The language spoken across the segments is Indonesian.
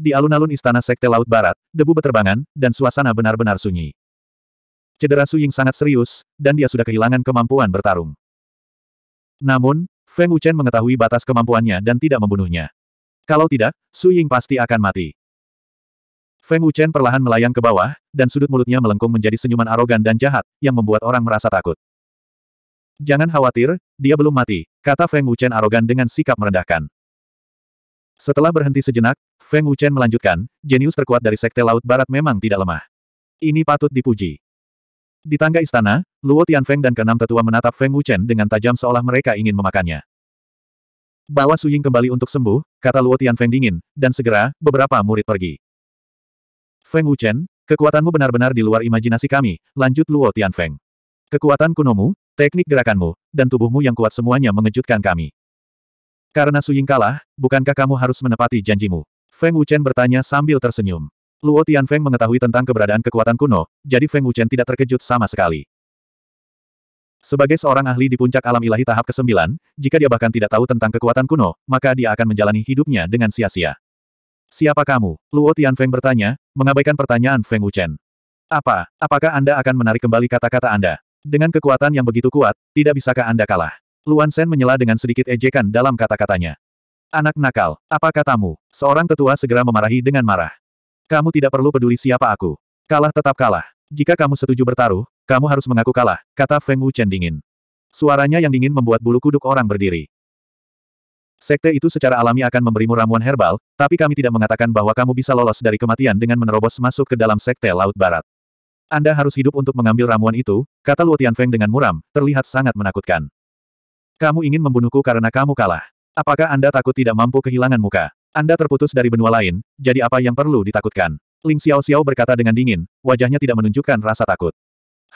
Di alun-alun istana Sekte Laut Barat, debu beterbangan, dan suasana benar-benar sunyi. Cedera Suying sangat serius, dan dia sudah kehilangan kemampuan bertarung. Namun, Feng Wuchen mengetahui batas kemampuannya dan tidak membunuhnya. Kalau tidak, Su Ying pasti akan mati. Feng Wuchen perlahan melayang ke bawah, dan sudut mulutnya melengkung menjadi senyuman arogan dan jahat, yang membuat orang merasa takut. Jangan khawatir, dia belum mati, kata Feng Wuchen arogan dengan sikap merendahkan. Setelah berhenti sejenak, Feng Wuchen melanjutkan, jenius terkuat dari Sekte Laut Barat memang tidak lemah. Ini patut dipuji. Di tangga istana, Luo Feng dan keenam tetua menatap Feng Wuchen dengan tajam seolah mereka ingin memakannya. Bawa Suying kembali untuk sembuh, kata Luo Feng dingin, dan segera, beberapa murid pergi. Feng Wuchen, kekuatanmu benar-benar di luar imajinasi kami, lanjut Luo Feng. Kekuatan kunomu, teknik gerakanmu, dan tubuhmu yang kuat semuanya mengejutkan kami. Karena Suying kalah, bukankah kamu harus menepati janjimu? Feng Wuchen bertanya sambil tersenyum. Luo Feng mengetahui tentang keberadaan kekuatan kuno, jadi Feng Wuchen tidak terkejut sama sekali. Sebagai seorang ahli di puncak alam ilahi tahap ke-9, jika dia bahkan tidak tahu tentang kekuatan kuno, maka dia akan menjalani hidupnya dengan sia-sia. Siapa kamu? Luo Feng bertanya, mengabaikan pertanyaan Feng Wuchen. Apa? Apakah Anda akan menarik kembali kata-kata Anda? Dengan kekuatan yang begitu kuat, tidak bisakah Anda kalah? Luan Sen menyela dengan sedikit ejekan dalam kata-katanya. Anak nakal, apa katamu? Seorang tetua segera memarahi dengan marah. Kamu tidak perlu peduli siapa aku. Kalah tetap kalah. Jika kamu setuju bertaruh, kamu harus mengaku kalah, kata Feng Wu Wuchen dingin. Suaranya yang dingin membuat bulu kuduk orang berdiri. Sekte itu secara alami akan memberimu ramuan herbal, tapi kami tidak mengatakan bahwa kamu bisa lolos dari kematian dengan menerobos masuk ke dalam sekte Laut Barat. Anda harus hidup untuk mengambil ramuan itu, kata Luotian Feng dengan muram, terlihat sangat menakutkan. Kamu ingin membunuhku karena kamu kalah. Apakah Anda takut tidak mampu kehilangan muka? Anda terputus dari benua lain, jadi apa yang perlu ditakutkan? Ling Xiao Xiao berkata dengan dingin, wajahnya tidak menunjukkan rasa takut.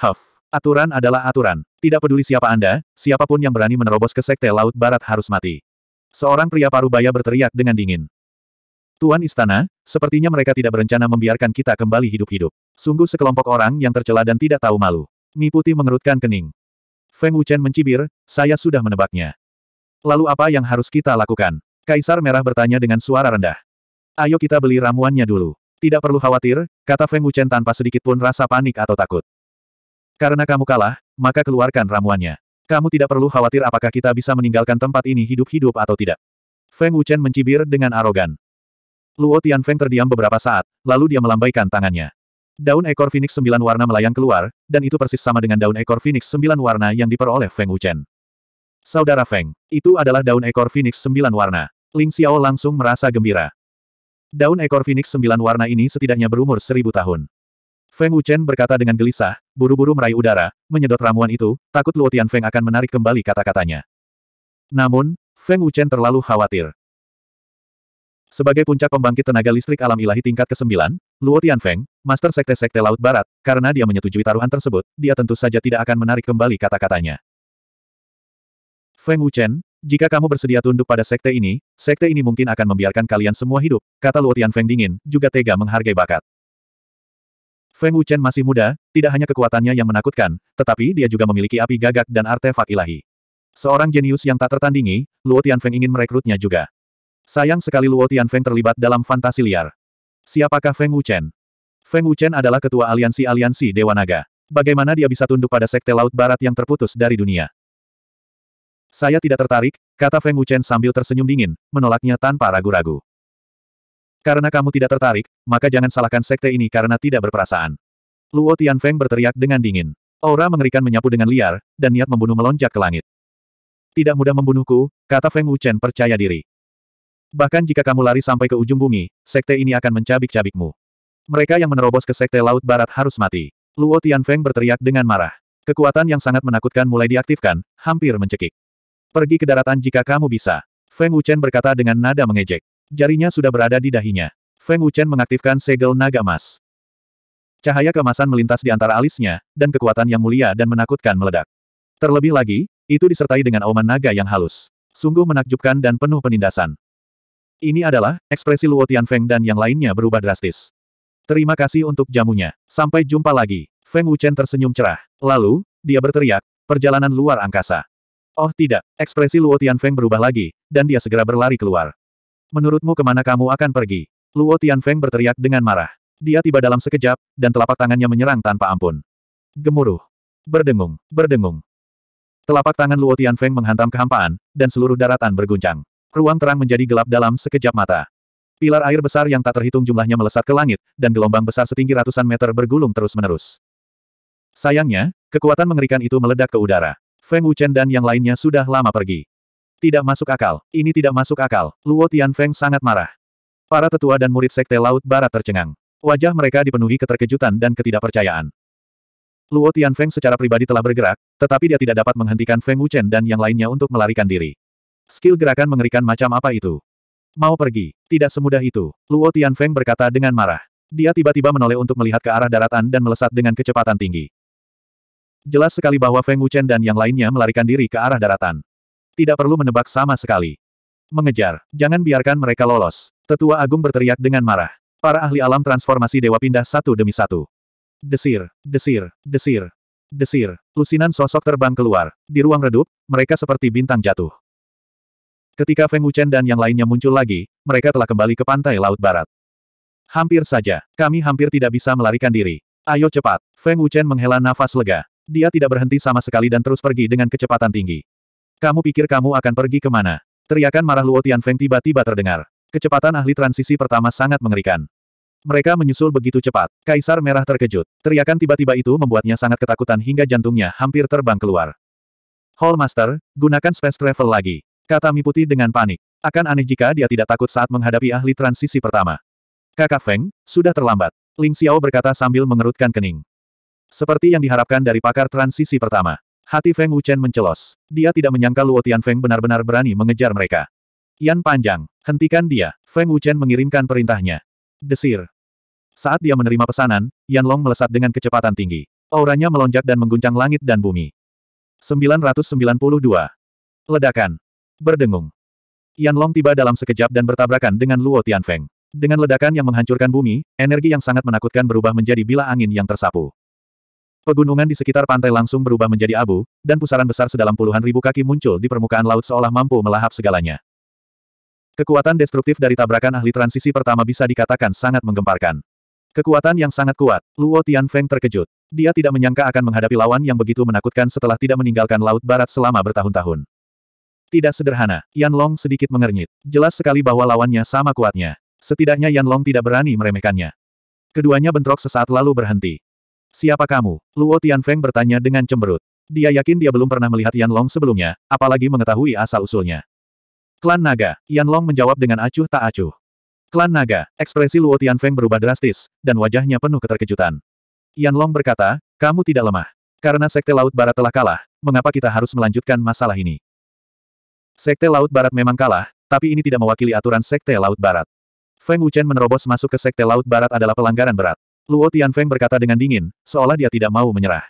Huff, aturan adalah aturan. Tidak peduli siapa Anda, siapapun yang berani menerobos ke sekte Laut Barat harus mati. Seorang pria parubaya berteriak dengan dingin. Tuan Istana, sepertinya mereka tidak berencana membiarkan kita kembali hidup-hidup. Sungguh sekelompok orang yang tercela dan tidak tahu malu. Mi Putih mengerutkan kening. Feng Wuchen mencibir, saya sudah menebaknya. Lalu apa yang harus kita lakukan? Kaisar Merah bertanya dengan suara rendah. Ayo kita beli ramuannya dulu. Tidak perlu khawatir, kata Feng Wuchen tanpa sedikitpun rasa panik atau takut. Karena kamu kalah, maka keluarkan ramuannya. Kamu tidak perlu khawatir apakah kita bisa meninggalkan tempat ini hidup-hidup atau tidak. Feng Wuchen mencibir dengan arogan. Luo Tianfeng terdiam beberapa saat, lalu dia melambaikan tangannya. Daun ekor Phoenix sembilan warna melayang keluar, dan itu persis sama dengan daun ekor Phoenix sembilan warna yang diperoleh Feng Wuchen. Saudara Feng, itu adalah daun ekor Phoenix sembilan warna. Ling Xiao langsung merasa gembira. Daun ekor Phoenix sembilan warna ini setidaknya berumur seribu tahun. Feng Wuchen berkata dengan gelisah, buru-buru meraih udara, menyedot ramuan itu, takut Luotian Feng akan menarik kembali kata-katanya. Namun, Feng Wuchen terlalu khawatir. Sebagai puncak pembangkit tenaga listrik alam ilahi tingkat ke-9, Luo Tianfeng, Master Sekte-Sekte Laut Barat, karena dia menyetujui taruhan tersebut, dia tentu saja tidak akan menarik kembali kata-katanya. Feng Wuchen, jika kamu bersedia tunduk pada sekte ini, sekte ini mungkin akan membiarkan kalian semua hidup, kata Luo Tianfeng dingin, juga tega menghargai bakat. Feng Wuchen masih muda, tidak hanya kekuatannya yang menakutkan, tetapi dia juga memiliki api gagak dan artefak ilahi. Seorang jenius yang tak tertandingi, Luo Tianfeng ingin merekrutnya juga. Sayang sekali Luo Feng terlibat dalam fantasi liar. Siapakah Feng Wuchen? Feng Wuchen adalah ketua aliansi-aliansi Dewa Naga. Bagaimana dia bisa tunduk pada sekte Laut Barat yang terputus dari dunia? Saya tidak tertarik, kata Feng Wuchen sambil tersenyum dingin, menolaknya tanpa ragu-ragu. Karena kamu tidak tertarik, maka jangan salahkan sekte ini karena tidak berperasaan. Luo Feng berteriak dengan dingin. Aura mengerikan menyapu dengan liar, dan niat membunuh melonjak ke langit. Tidak mudah membunuhku, kata Feng Wuchen percaya diri. Bahkan jika kamu lari sampai ke ujung bumi, sekte ini akan mencabik-cabikmu. Mereka yang menerobos ke sekte Laut Barat harus mati. Luo Tianfeng berteriak dengan marah. Kekuatan yang sangat menakutkan mulai diaktifkan, hampir mencekik. Pergi ke daratan jika kamu bisa. Feng Wuchen berkata dengan nada mengejek. Jarinya sudah berada di dahinya. Feng Wuchen mengaktifkan segel naga emas. Cahaya kemasan melintas di antara alisnya, dan kekuatan yang mulia dan menakutkan meledak. Terlebih lagi, itu disertai dengan auman naga yang halus. Sungguh menakjubkan dan penuh penindasan. Ini adalah, ekspresi Luo Tianfeng dan yang lainnya berubah drastis. Terima kasih untuk jamunya. Sampai jumpa lagi. Feng Wuchen tersenyum cerah. Lalu, dia berteriak, perjalanan luar angkasa. Oh tidak, ekspresi Luo Tianfeng berubah lagi, dan dia segera berlari keluar. Menurutmu kemana kamu akan pergi? Luo Tianfeng berteriak dengan marah. Dia tiba dalam sekejap, dan telapak tangannya menyerang tanpa ampun. Gemuruh. Berdengung, berdengung. Telapak tangan Luo Tianfeng menghantam kehampaan, dan seluruh daratan berguncang. Ruang terang menjadi gelap dalam sekejap mata. Pilar air besar yang tak terhitung jumlahnya melesat ke langit, dan gelombang besar setinggi ratusan meter bergulung terus-menerus. Sayangnya, kekuatan mengerikan itu meledak ke udara. Feng Wuchen dan yang lainnya sudah lama pergi. Tidak masuk akal, ini tidak masuk akal, Luo Tian Feng sangat marah. Para tetua dan murid Sekte Laut Barat tercengang. Wajah mereka dipenuhi keterkejutan dan ketidakpercayaan. Luo Tian Feng secara pribadi telah bergerak, tetapi dia tidak dapat menghentikan Feng Wuchen dan yang lainnya untuk melarikan diri. Skill gerakan mengerikan macam apa itu? Mau pergi? Tidak semudah itu. Luo Tianfeng berkata dengan marah. Dia tiba-tiba menoleh untuk melihat ke arah daratan dan melesat dengan kecepatan tinggi. Jelas sekali bahwa Feng Wuchen dan yang lainnya melarikan diri ke arah daratan. Tidak perlu menebak sama sekali. Mengejar. Jangan biarkan mereka lolos. Tetua Agung berteriak dengan marah. Para ahli alam transformasi dewa pindah satu demi satu. Desir, desir, desir, desir. Lusinan sosok terbang keluar. Di ruang redup, mereka seperti bintang jatuh. Ketika Feng Wuchen dan yang lainnya muncul lagi, mereka telah kembali ke pantai Laut Barat. Hampir saja, kami hampir tidak bisa melarikan diri. Ayo cepat. Feng Wuchen menghela nafas lega. Dia tidak berhenti sama sekali dan terus pergi dengan kecepatan tinggi. Kamu pikir kamu akan pergi kemana? Teriakan marah Luo Feng tiba-tiba terdengar. Kecepatan ahli transisi pertama sangat mengerikan. Mereka menyusul begitu cepat. Kaisar Merah terkejut. Teriakan tiba-tiba itu membuatnya sangat ketakutan hingga jantungnya hampir terbang keluar. Hallmaster, gunakan space travel lagi. Kata Mi Putih dengan panik. Akan aneh jika dia tidak takut saat menghadapi ahli transisi pertama. Kakak Feng, sudah terlambat. Ling Xiao berkata sambil mengerutkan kening. Seperti yang diharapkan dari pakar transisi pertama. Hati Feng Wuchen mencelos. Dia tidak menyangka Luo Tian Feng benar-benar berani mengejar mereka. Yan panjang, hentikan dia. Feng Wuchen mengirimkan perintahnya. Desir. Saat dia menerima pesanan, Yan Long melesat dengan kecepatan tinggi. Auranya melonjak dan mengguncang langit dan bumi. 992. Ledakan. Berdengung. Yan Long tiba dalam sekejap dan bertabrakan dengan Luo Tianfeng. Dengan ledakan yang menghancurkan bumi, energi yang sangat menakutkan berubah menjadi bila angin yang tersapu. Pegunungan di sekitar pantai langsung berubah menjadi abu, dan pusaran besar sedalam puluhan ribu kaki muncul di permukaan laut seolah mampu melahap segalanya. Kekuatan destruktif dari tabrakan ahli transisi pertama bisa dikatakan sangat menggemparkan. Kekuatan yang sangat kuat, Luo Tianfeng terkejut. Dia tidak menyangka akan menghadapi lawan yang begitu menakutkan setelah tidak meninggalkan Laut Barat selama bertahun-tahun. Tidak sederhana, Yan Long sedikit mengernyit. Jelas sekali bahwa lawannya sama kuatnya. Setidaknya Yan Long tidak berani meremehkannya. Keduanya bentrok sesaat lalu berhenti. Siapa kamu? Luo Tianfeng bertanya dengan cemberut. Dia yakin dia belum pernah melihat Yan Long sebelumnya, apalagi mengetahui asal-usulnya. Klan Naga, Yan Long menjawab dengan acuh tak acuh. Klan Naga, ekspresi Luo Tianfeng berubah drastis, dan wajahnya penuh keterkejutan. Yan Long berkata, kamu tidak lemah. Karena Sekte Laut Barat telah kalah, mengapa kita harus melanjutkan masalah ini? Sekte Laut Barat memang kalah, tapi ini tidak mewakili aturan Sekte Laut Barat. Feng Wuchen menerobos masuk ke Sekte Laut Barat adalah pelanggaran berat. Luo Feng berkata dengan dingin, seolah dia tidak mau menyerah.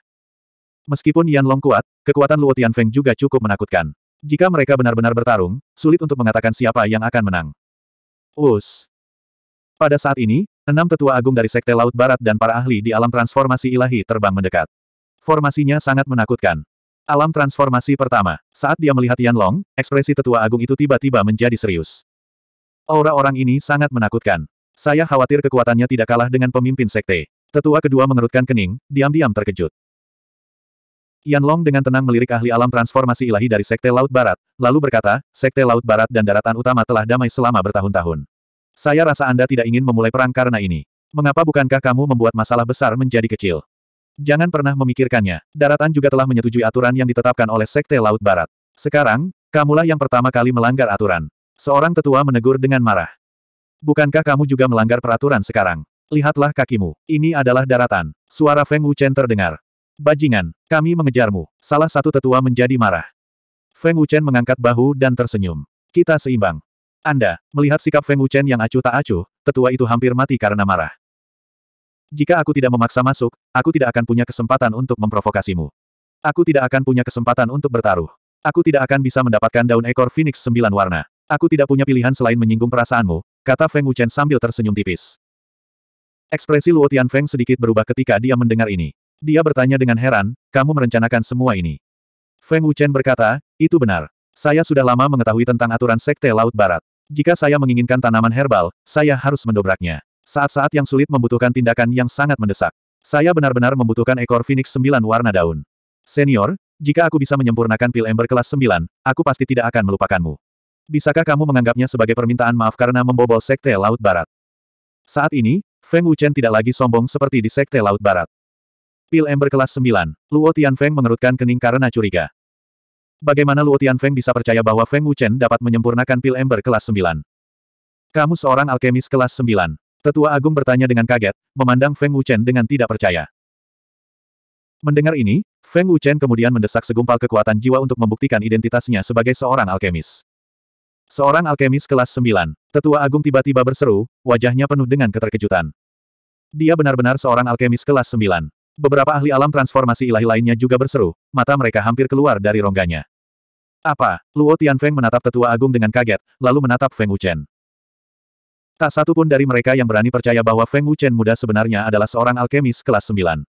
Meskipun Yan Long kuat, kekuatan Luo Feng juga cukup menakutkan. Jika mereka benar-benar bertarung, sulit untuk mengatakan siapa yang akan menang. Us. Pada saat ini, enam tetua agung dari Sekte Laut Barat dan para ahli di alam transformasi ilahi terbang mendekat. Formasinya sangat menakutkan. Alam transformasi pertama. Saat dia melihat Yan Long, ekspresi tetua agung itu tiba-tiba menjadi serius. Aura orang ini sangat menakutkan. Saya khawatir kekuatannya tidak kalah dengan pemimpin sekte. Tetua kedua mengerutkan kening, diam-diam terkejut. Yan Long dengan tenang melirik ahli alam transformasi ilahi dari Sekte Laut Barat, lalu berkata, Sekte Laut Barat dan Daratan Utama telah damai selama bertahun-tahun. Saya rasa Anda tidak ingin memulai perang karena ini. Mengapa bukankah kamu membuat masalah besar menjadi kecil? Jangan pernah memikirkannya. Daratan juga telah menyetujui aturan yang ditetapkan oleh Sekte Laut Barat. Sekarang, kamulah yang pertama kali melanggar aturan. Seorang tetua menegur dengan marah. Bukankah kamu juga melanggar peraturan sekarang? Lihatlah kakimu. Ini adalah daratan. Suara Feng Wuchen terdengar. Bajingan, kami mengejarmu. Salah satu tetua menjadi marah. Feng Wuchen mengangkat bahu dan tersenyum. Kita seimbang. Anda, melihat sikap Feng Wuchen yang acuh tak acuh, tetua itu hampir mati karena marah. Jika aku tidak memaksa masuk, aku tidak akan punya kesempatan untuk memprovokasimu. Aku tidak akan punya kesempatan untuk bertaruh. Aku tidak akan bisa mendapatkan daun ekor Phoenix sembilan warna. Aku tidak punya pilihan selain menyinggung perasaanmu, kata Feng Wuchen sambil tersenyum tipis. Ekspresi Luo Feng sedikit berubah ketika dia mendengar ini. Dia bertanya dengan heran, kamu merencanakan semua ini. Feng Wuchen berkata, itu benar. Saya sudah lama mengetahui tentang aturan Sekte Laut Barat. Jika saya menginginkan tanaman herbal, saya harus mendobraknya. Saat-saat yang sulit membutuhkan tindakan yang sangat mendesak. Saya benar-benar membutuhkan ekor Phoenix sembilan warna daun. Senior, jika aku bisa menyempurnakan pil ember kelas sembilan, aku pasti tidak akan melupakanmu. Bisakah kamu menganggapnya sebagai permintaan maaf karena membobol Sekte Laut Barat? Saat ini, Feng Wuchen tidak lagi sombong seperti di Sekte Laut Barat. Pil ember kelas 9, Luo Tian Feng mengerutkan kening karena curiga. Bagaimana Luo Tian Feng bisa percaya bahwa Feng Wuchen dapat menyempurnakan pil ember kelas 9? Kamu seorang alkemis kelas 9. Tetua Agung bertanya dengan kaget, memandang Feng Wuchen dengan tidak percaya. Mendengar ini, Feng Wuchen kemudian mendesak segumpal kekuatan jiwa untuk membuktikan identitasnya sebagai seorang alkemis. Seorang alkemis kelas 9, Tetua Agung tiba-tiba berseru, wajahnya penuh dengan keterkejutan. Dia benar-benar seorang alkemis kelas 9. Beberapa ahli alam transformasi ilahi lainnya juga berseru, mata mereka hampir keluar dari rongganya. Apa? Luo Tianfeng menatap Tetua Agung dengan kaget, lalu menatap Feng Wuchen. Tak satu pun dari mereka yang berani percaya bahwa Feng Wuchen muda sebenarnya adalah seorang alkemis kelas 9.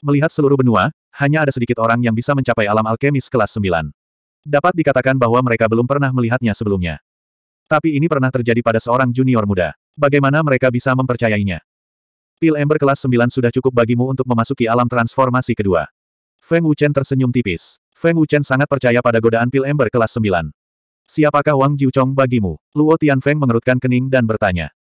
Melihat seluruh benua, hanya ada sedikit orang yang bisa mencapai alam alkemis kelas 9. Dapat dikatakan bahwa mereka belum pernah melihatnya sebelumnya. Tapi ini pernah terjadi pada seorang junior muda. Bagaimana mereka bisa mempercayainya? Pil Ember kelas 9 sudah cukup bagimu untuk memasuki alam transformasi kedua. Feng Wuchen tersenyum tipis. Feng Wuchen sangat percaya pada godaan pil Ember kelas 9. Siapakah Wang Jiuchong bagimu? Luo Tianfeng mengerutkan kening dan bertanya.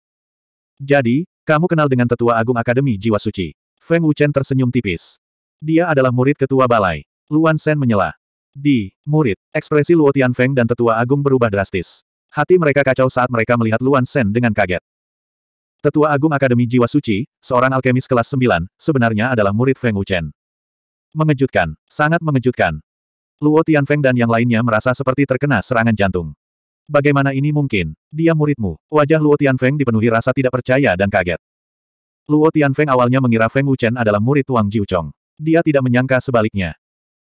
Jadi, kamu kenal dengan Tetua Agung Akademi Jiwa Suci. Feng Wuchen tersenyum tipis. Dia adalah murid ketua balai. Luan Sen menyela. Di, murid, ekspresi Luo Tianfeng dan Tetua Agung berubah drastis. Hati mereka kacau saat mereka melihat Luan Sen dengan kaget. Tetua Agung Akademi Jiwa Suci, seorang alkemis kelas 9, sebenarnya adalah murid Feng Wuchen. Mengejutkan, sangat mengejutkan. Luo Tianfeng dan yang lainnya merasa seperti terkena serangan jantung. Bagaimana ini mungkin? Dia muridmu. Wajah Luo Tianfeng dipenuhi rasa tidak percaya dan kaget. Luo Tianfeng awalnya mengira Feng Wuchen adalah murid Wang Jiuchong. Dia tidak menyangka sebaliknya.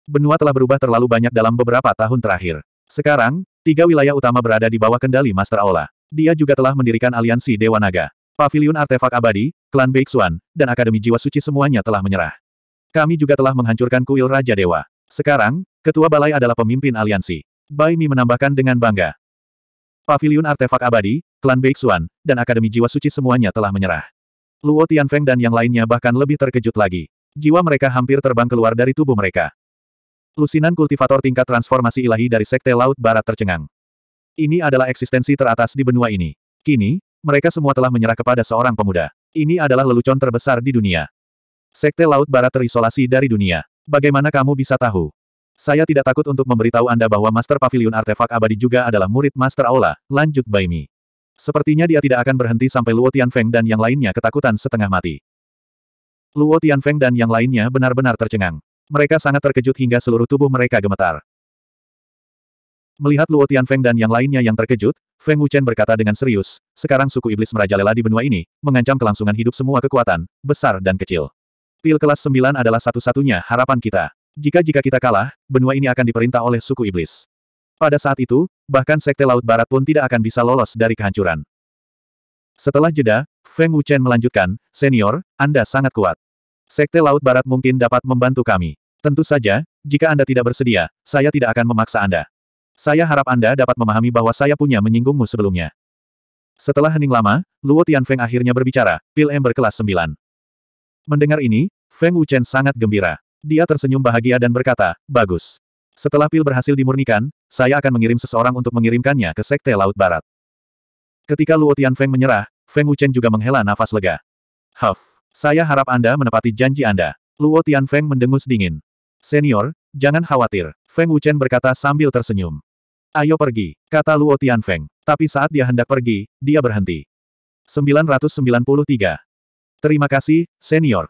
Benua telah berubah terlalu banyak dalam beberapa tahun terakhir. Sekarang, tiga wilayah utama berada di bawah kendali Master Aula. Dia juga telah mendirikan aliansi Dewa Naga. Pavilion Artefak Abadi, Klan Beixuan, dan Akademi Jiwa Suci semuanya telah menyerah. Kami juga telah menghancurkan kuil Raja Dewa. Sekarang, Ketua Balai adalah pemimpin aliansi. Bai Mi menambahkan dengan bangga. Paviliun Artefak Abadi, Klan Beixuan, dan Akademi Jiwa Suci semuanya telah menyerah. Luo Tianfeng dan yang lainnya bahkan lebih terkejut lagi. Jiwa mereka hampir terbang keluar dari tubuh mereka. Lusinan kultivator tingkat transformasi ilahi dari Sekte Laut Barat tercengang. Ini adalah eksistensi teratas di benua ini. Kini, mereka semua telah menyerah kepada seorang pemuda. Ini adalah lelucon terbesar di dunia. Sekte Laut Barat terisolasi dari dunia. Bagaimana kamu bisa tahu? Saya tidak takut untuk memberitahu Anda bahwa Master Pavilion Artefak Abadi juga adalah murid Master Aula, lanjut Baimi. Sepertinya dia tidak akan berhenti sampai Luo Tianfeng dan yang lainnya ketakutan setengah mati. Luo Tianfeng dan yang lainnya benar-benar tercengang. Mereka sangat terkejut hingga seluruh tubuh mereka gemetar. Melihat Luo Tianfeng dan yang lainnya yang terkejut, Feng Wuchen berkata dengan serius, sekarang suku iblis merajalela di benua ini, mengancam kelangsungan hidup semua kekuatan, besar dan kecil. Pil kelas 9 adalah satu-satunya harapan kita. Jika-jika kita kalah, benua ini akan diperintah oleh suku iblis. Pada saat itu, bahkan Sekte Laut Barat pun tidak akan bisa lolos dari kehancuran. Setelah jeda, Feng Wuchen melanjutkan, Senior, Anda sangat kuat. Sekte Laut Barat mungkin dapat membantu kami. Tentu saja, jika Anda tidak bersedia, saya tidak akan memaksa Anda. Saya harap Anda dapat memahami bahwa saya punya menyinggungmu sebelumnya. Setelah hening lama, Luo Tianfeng akhirnya berbicara, Pil Ember kelas 9. Mendengar ini, Feng Wuchen sangat gembira. Dia tersenyum bahagia dan berkata, bagus. Setelah pil berhasil dimurnikan, saya akan mengirim seseorang untuk mengirimkannya ke Sekte Laut Barat. Ketika Luo Feng menyerah, Feng Wuchen juga menghela nafas lega. Huff, saya harap Anda menepati janji Anda. Luo Feng mendengus dingin. Senior, jangan khawatir, Feng Wuchen berkata sambil tersenyum. Ayo pergi, kata Luo Feng. Tapi saat dia hendak pergi, dia berhenti. 993. Terima kasih, senior,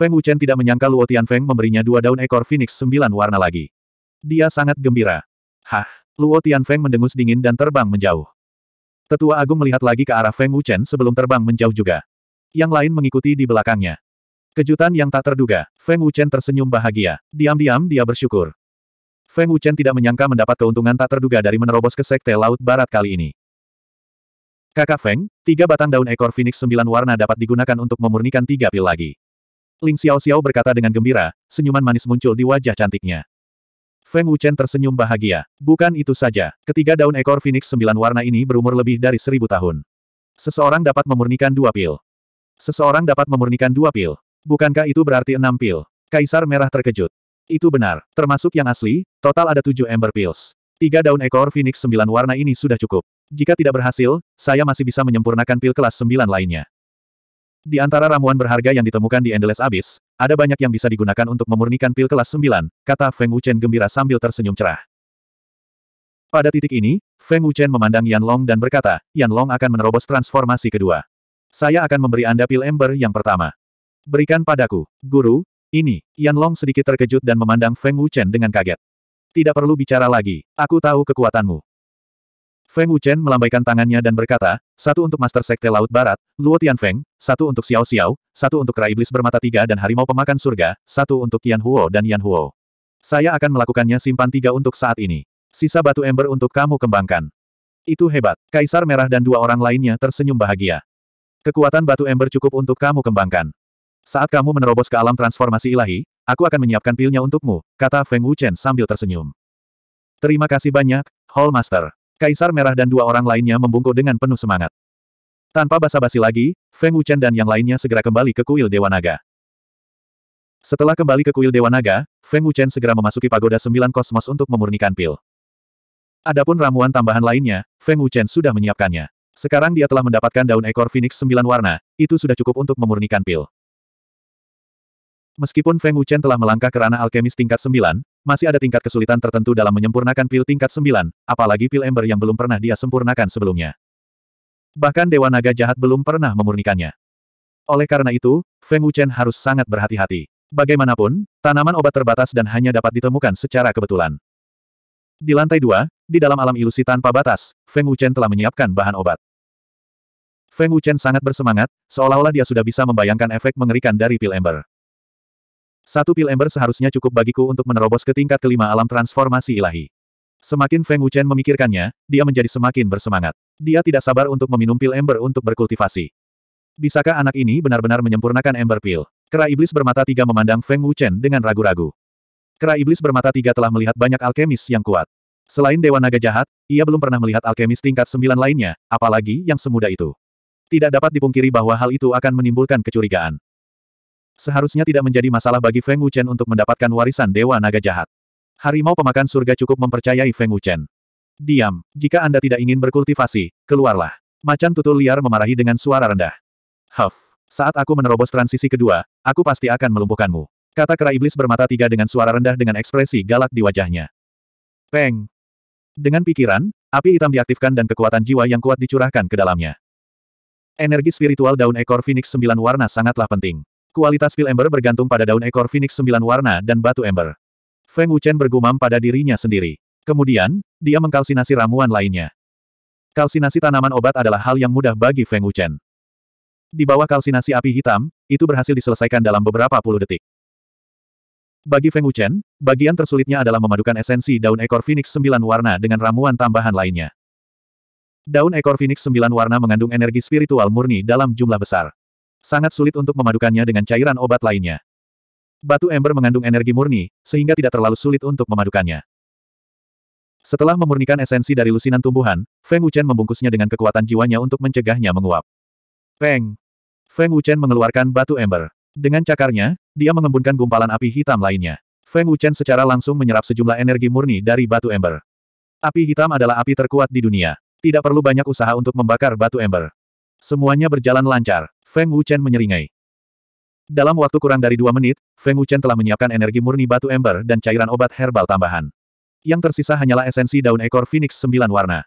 Feng Wuchen tidak menyangka Luo Feng memberinya dua daun ekor phoenix sembilan warna lagi. Dia sangat gembira. Hah! Luo Feng mendengus dingin dan terbang menjauh. Tetua Agung melihat lagi ke arah Feng Wuchen sebelum terbang menjauh juga. Yang lain mengikuti di belakangnya. Kejutan yang tak terduga, Feng Wuchen tersenyum bahagia. Diam-diam dia bersyukur. Feng Wuchen tidak menyangka mendapat keuntungan tak terduga dari menerobos ke Sekte Laut Barat kali ini. Kakak Feng, tiga batang daun ekor Phoenix sembilan warna dapat digunakan untuk memurnikan tiga pil lagi. Ling Xiao Xiao berkata dengan gembira, senyuman manis muncul di wajah cantiknya. Feng Wuchen tersenyum bahagia. Bukan itu saja, ketiga daun ekor Phoenix sembilan warna ini berumur lebih dari seribu tahun. Seseorang dapat memurnikan dua pil. Seseorang dapat memurnikan dua pil. Bukankah itu berarti enam pil? Kaisar Merah terkejut. Itu benar, termasuk yang asli, total ada tujuh Ember Pills. Tiga daun ekor Phoenix sembilan warna ini sudah cukup. Jika tidak berhasil, saya masih bisa menyempurnakan pil kelas sembilan lainnya. Di antara ramuan berharga yang ditemukan di Endless Abyss, ada banyak yang bisa digunakan untuk memurnikan pil kelas 9, kata Feng Wuchen gembira sambil tersenyum cerah. Pada titik ini, Feng Wuchen memandang Yan Long dan berkata, Yan Long akan menerobos transformasi kedua. Saya akan memberi Anda pil ember yang pertama. Berikan padaku, guru, ini. Yan Long sedikit terkejut dan memandang Feng Wuchen dengan kaget. Tidak perlu bicara lagi, aku tahu kekuatanmu. Feng Wuchen melambaikan tangannya dan berkata, satu untuk Master Sekte Laut Barat, Luo Feng, satu untuk Xiao Xiao, satu untuk Kera Iblis Bermata Tiga dan Harimau Pemakan Surga, satu untuk Yan Huo dan Yan Huo. Saya akan melakukannya simpan tiga untuk saat ini. Sisa batu ember untuk kamu kembangkan. Itu hebat. Kaisar Merah dan dua orang lainnya tersenyum bahagia. Kekuatan batu ember cukup untuk kamu kembangkan. Saat kamu menerobos ke alam transformasi ilahi, aku akan menyiapkan pilnya untukmu, kata Feng Wuchen sambil tersenyum. Terima kasih banyak, Hall Master. Kaisar Merah dan dua orang lainnya membungkuk dengan penuh semangat. Tanpa basa-basi lagi, Feng Wuchen dan yang lainnya segera kembali ke kuil Dewa Naga. Setelah kembali ke kuil Dewa Naga, Feng Wuchen segera memasuki pagoda sembilan kosmos untuk memurnikan pil. Adapun ramuan tambahan lainnya, Feng Wuchen sudah menyiapkannya. Sekarang dia telah mendapatkan daun ekor Phoenix sembilan warna, itu sudah cukup untuk memurnikan pil. Meskipun Feng Wuchen telah melangkah ke ranah alkemis tingkat sembilan, masih ada tingkat kesulitan tertentu dalam menyempurnakan pil tingkat 9, apalagi pil ember yang belum pernah dia sempurnakan sebelumnya. Bahkan Dewa Naga Jahat belum pernah memurnikannya. Oleh karena itu, Feng Wuchen harus sangat berhati-hati. Bagaimanapun, tanaman obat terbatas dan hanya dapat ditemukan secara kebetulan. Di lantai dua, di dalam alam ilusi tanpa batas, Feng Wuchen telah menyiapkan bahan obat. Feng Wuchen sangat bersemangat, seolah-olah dia sudah bisa membayangkan efek mengerikan dari pil ember. Satu pil ember seharusnya cukup bagiku untuk menerobos ke tingkat kelima alam transformasi ilahi. Semakin Feng Wuchen memikirkannya, dia menjadi semakin bersemangat. Dia tidak sabar untuk meminum pil ember untuk berkultivasi. Bisakah anak ini benar-benar menyempurnakan ember pil? Kera iblis bermata tiga memandang Feng Wuchen dengan ragu-ragu. Kera iblis bermata tiga telah melihat banyak alkemis yang kuat. Selain Dewa Naga Jahat, ia belum pernah melihat alkemis tingkat sembilan lainnya, apalagi yang semuda itu. Tidak dapat dipungkiri bahwa hal itu akan menimbulkan kecurigaan. Seharusnya tidak menjadi masalah bagi Feng Wuchen untuk mendapatkan warisan Dewa Naga Jahat. Harimau pemakan surga cukup mempercayai Feng Wuchen. Diam, jika Anda tidak ingin berkultivasi, keluarlah. Macan tutul liar memarahi dengan suara rendah. Huff, saat aku menerobos transisi kedua, aku pasti akan melumpuhkanmu. Kata kera iblis bermata tiga dengan suara rendah dengan ekspresi galak di wajahnya. Peng. Dengan pikiran, api hitam diaktifkan dan kekuatan jiwa yang kuat dicurahkan ke dalamnya. Energi spiritual daun ekor Phoenix sembilan warna sangatlah penting. Kualitas pil ember bergantung pada daun ekor Phoenix sembilan warna dan batu ember. Feng Wuchen bergumam pada dirinya sendiri. Kemudian, dia mengkalsinasi ramuan lainnya. Kalsinasi tanaman obat adalah hal yang mudah bagi Feng Wuchen. Di bawah kalsinasi api hitam, itu berhasil diselesaikan dalam beberapa puluh detik. Bagi Feng Wuchen, bagian tersulitnya adalah memadukan esensi daun ekor Phoenix sembilan warna dengan ramuan tambahan lainnya. Daun ekor Phoenix sembilan warna mengandung energi spiritual murni dalam jumlah besar. Sangat sulit untuk memadukannya dengan cairan obat lainnya. Batu ember mengandung energi murni, sehingga tidak terlalu sulit untuk memadukannya. Setelah memurnikan esensi dari lusinan tumbuhan, Feng Wuchen membungkusnya dengan kekuatan jiwanya untuk mencegahnya menguap. Peng! Feng Wuchen mengeluarkan batu ember. Dengan cakarnya, dia mengembunkan gumpalan api hitam lainnya. Feng Wuchen secara langsung menyerap sejumlah energi murni dari batu ember. Api hitam adalah api terkuat di dunia. Tidak perlu banyak usaha untuk membakar batu ember. Semuanya berjalan lancar. Feng Wuchen menyeringai. Dalam waktu kurang dari dua menit, Feng Wuchen telah menyiapkan energi murni batu ember dan cairan obat herbal tambahan. Yang tersisa hanyalah esensi daun ekor phoenix sembilan warna.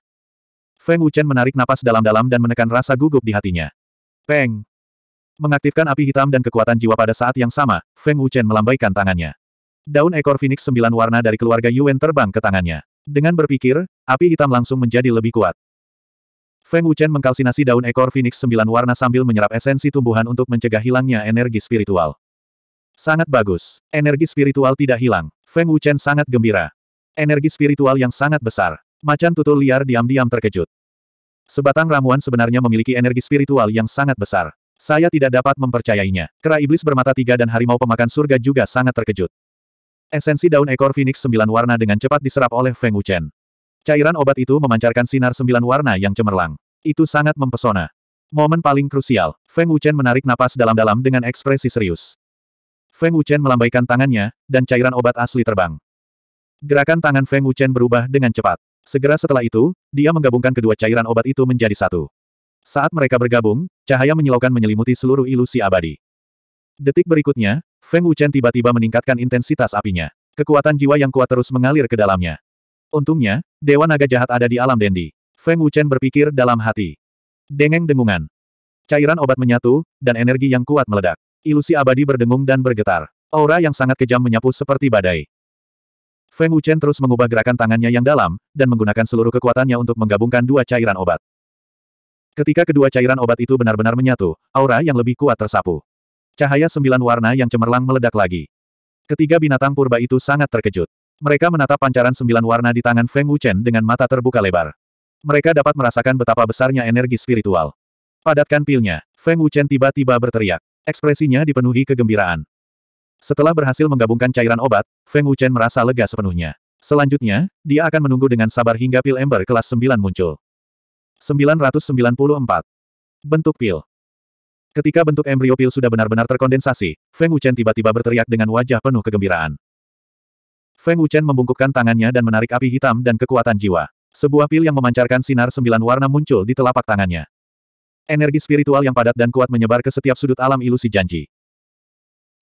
Feng Wuchen menarik napas dalam-dalam dan menekan rasa gugup di hatinya. Peng! Mengaktifkan api hitam dan kekuatan jiwa pada saat yang sama, Feng Wuchen melambaikan tangannya. Daun ekor phoenix sembilan warna dari keluarga Yuan terbang ke tangannya. Dengan berpikir, api hitam langsung menjadi lebih kuat. Feng Wuchen mengkalsinasi daun ekor Phoenix sembilan warna sambil menyerap esensi tumbuhan untuk mencegah hilangnya energi spiritual. Sangat bagus. Energi spiritual tidak hilang. Feng Wuchen sangat gembira. Energi spiritual yang sangat besar. Macan tutul liar diam-diam terkejut. Sebatang ramuan sebenarnya memiliki energi spiritual yang sangat besar. Saya tidak dapat mempercayainya. Kera iblis bermata tiga dan harimau pemakan surga juga sangat terkejut. Esensi daun ekor Phoenix sembilan warna dengan cepat diserap oleh Feng Wuchen. Cairan obat itu memancarkan sinar sembilan warna yang cemerlang. Itu sangat mempesona. Momen paling krusial, Feng Wuchen menarik napas dalam-dalam dengan ekspresi serius. Feng Wuchen melambaikan tangannya, dan cairan obat asli terbang. Gerakan tangan Feng Wuchen berubah dengan cepat. Segera setelah itu, dia menggabungkan kedua cairan obat itu menjadi satu. Saat mereka bergabung, cahaya menyilaukan menyelimuti seluruh ilusi abadi. Detik berikutnya, Feng Wuchen tiba-tiba meningkatkan intensitas apinya. Kekuatan jiwa yang kuat terus mengalir ke dalamnya. Untungnya, Dewa Naga Jahat ada di alam Dendi. Feng Wuchen berpikir dalam hati. Dengeng dengungan. Cairan obat menyatu, dan energi yang kuat meledak. Ilusi abadi berdengung dan bergetar. Aura yang sangat kejam menyapu seperti badai. Feng Wuchen terus mengubah gerakan tangannya yang dalam, dan menggunakan seluruh kekuatannya untuk menggabungkan dua cairan obat. Ketika kedua cairan obat itu benar-benar menyatu, aura yang lebih kuat tersapu. Cahaya sembilan warna yang cemerlang meledak lagi. Ketiga binatang purba itu sangat terkejut. Mereka menatap pancaran sembilan warna di tangan Feng Wuchen dengan mata terbuka lebar. Mereka dapat merasakan betapa besarnya energi spiritual. Padatkan pilnya, Feng Wuchen tiba-tiba berteriak. Ekspresinya dipenuhi kegembiraan. Setelah berhasil menggabungkan cairan obat, Feng Wuchen merasa lega sepenuhnya. Selanjutnya, dia akan menunggu dengan sabar hingga pil ember kelas 9 muncul. 994. Bentuk pil Ketika bentuk embrio pil sudah benar-benar terkondensasi, Feng Wuchen tiba-tiba berteriak dengan wajah penuh kegembiraan. Feng Wuchen membungkukkan tangannya dan menarik api hitam dan kekuatan jiwa. Sebuah pil yang memancarkan sinar sembilan warna muncul di telapak tangannya. Energi spiritual yang padat dan kuat menyebar ke setiap sudut alam ilusi janji.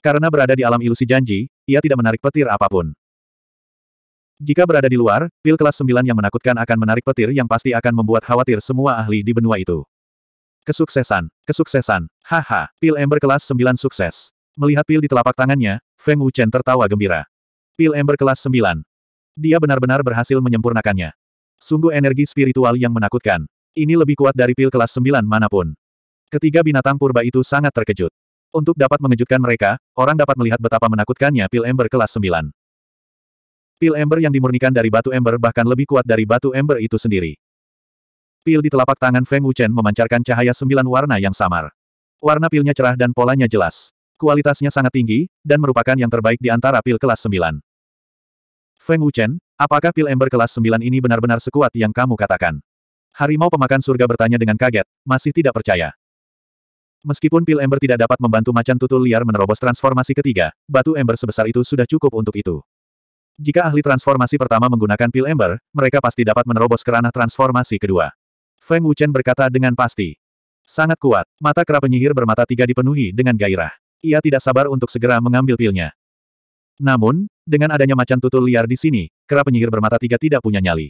Karena berada di alam ilusi janji, ia tidak menarik petir apapun. Jika berada di luar, pil kelas sembilan yang menakutkan akan menarik petir yang pasti akan membuat khawatir semua ahli di benua itu. Kesuksesan, kesuksesan, haha, pil ember kelas sembilan sukses. Melihat pil di telapak tangannya, Feng Wuchen tertawa gembira. Pil ember kelas sembilan, Dia benar-benar berhasil menyempurnakannya. Sungguh energi spiritual yang menakutkan. Ini lebih kuat dari pil kelas 9 manapun. Ketiga binatang purba itu sangat terkejut. Untuk dapat mengejutkan mereka, orang dapat melihat betapa menakutkannya pil ember kelas 9. Pil ember yang dimurnikan dari batu ember bahkan lebih kuat dari batu ember itu sendiri. Pil di telapak tangan Feng Wuchen memancarkan cahaya sembilan warna yang samar. Warna pilnya cerah dan polanya jelas. Kualitasnya sangat tinggi, dan merupakan yang terbaik di antara pil kelas 9. Feng Wuchen, Apakah pil ember kelas 9 ini benar-benar sekuat yang kamu katakan? Harimau pemakan surga bertanya dengan kaget, masih tidak percaya. Meskipun pil ember tidak dapat membantu macan tutul liar menerobos transformasi ketiga, batu ember sebesar itu sudah cukup untuk itu. Jika ahli transformasi pertama menggunakan pil ember, mereka pasti dapat menerobos kerana transformasi kedua. Feng Wuchen berkata dengan pasti. Sangat kuat, mata kera penyihir bermata tiga dipenuhi dengan gairah. Ia tidak sabar untuk segera mengambil pilnya. Namun, dengan adanya macan tutul liar di sini, kera penyihir bermata tiga tidak punya nyali.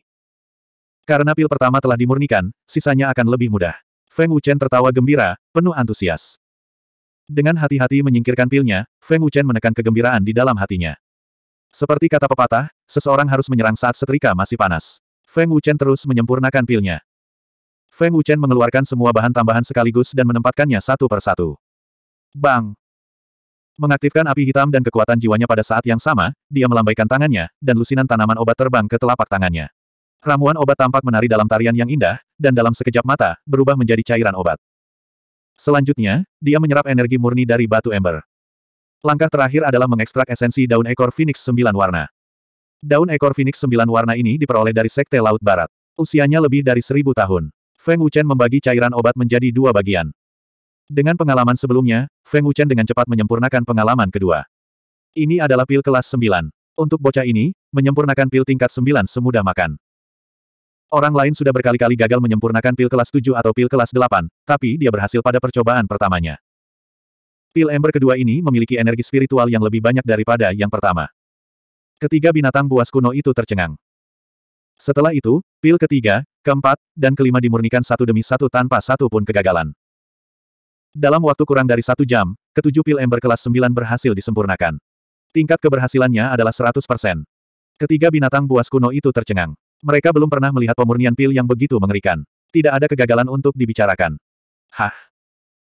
Karena pil pertama telah dimurnikan, sisanya akan lebih mudah. Feng Wuchen tertawa gembira, penuh antusias. Dengan hati-hati menyingkirkan pilnya, Feng Wuchen menekan kegembiraan di dalam hatinya. Seperti kata pepatah, seseorang harus menyerang saat setrika masih panas. Feng Wuchen terus menyempurnakan pilnya. Feng Wuchen mengeluarkan semua bahan tambahan sekaligus dan menempatkannya satu persatu. Bang! Mengaktifkan api hitam dan kekuatan jiwanya pada saat yang sama, dia melambaikan tangannya, dan lusinan tanaman obat terbang ke telapak tangannya. Ramuan obat tampak menari dalam tarian yang indah, dan dalam sekejap mata, berubah menjadi cairan obat. Selanjutnya, dia menyerap energi murni dari batu ember. Langkah terakhir adalah mengekstrak esensi daun ekor Phoenix sembilan warna. Daun ekor Phoenix sembilan warna ini diperoleh dari Sekte Laut Barat. Usianya lebih dari seribu tahun. Feng Wuchen membagi cairan obat menjadi dua bagian. Dengan pengalaman sebelumnya, Feng Wuchen dengan cepat menyempurnakan pengalaman kedua. Ini adalah pil kelas 9. Untuk bocah ini, menyempurnakan pil tingkat 9 semudah makan. Orang lain sudah berkali-kali gagal menyempurnakan pil kelas 7 atau pil kelas 8, tapi dia berhasil pada percobaan pertamanya. Pil ember kedua ini memiliki energi spiritual yang lebih banyak daripada yang pertama. Ketiga binatang buas kuno itu tercengang. Setelah itu, pil ketiga, keempat, dan kelima dimurnikan satu demi satu tanpa satu pun kegagalan. Dalam waktu kurang dari satu jam, ketujuh pil ember kelas 9 berhasil disempurnakan. Tingkat keberhasilannya adalah 100%. Ketiga binatang buas kuno itu tercengang. Mereka belum pernah melihat pemurnian pil yang begitu mengerikan. Tidak ada kegagalan untuk dibicarakan. Hah.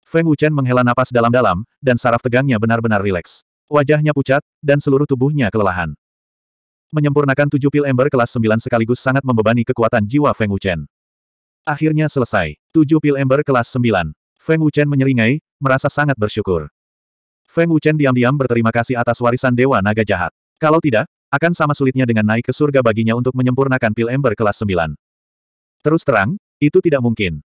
Feng Wuchen menghela napas dalam-dalam, dan saraf tegangnya benar-benar rileks. Wajahnya pucat, dan seluruh tubuhnya kelelahan. Menyempurnakan tujuh pil ember kelas 9 sekaligus sangat membebani kekuatan jiwa Feng Wuchen. Akhirnya selesai. Tujuh pil ember kelas 9. Feng Wuchen menyeringai, merasa sangat bersyukur. Feng Wuchen diam-diam berterima kasih atas warisan Dewa Naga Jahat. Kalau tidak, akan sama sulitnya dengan naik ke surga baginya untuk menyempurnakan pil ember kelas 9. Terus terang, itu tidak mungkin.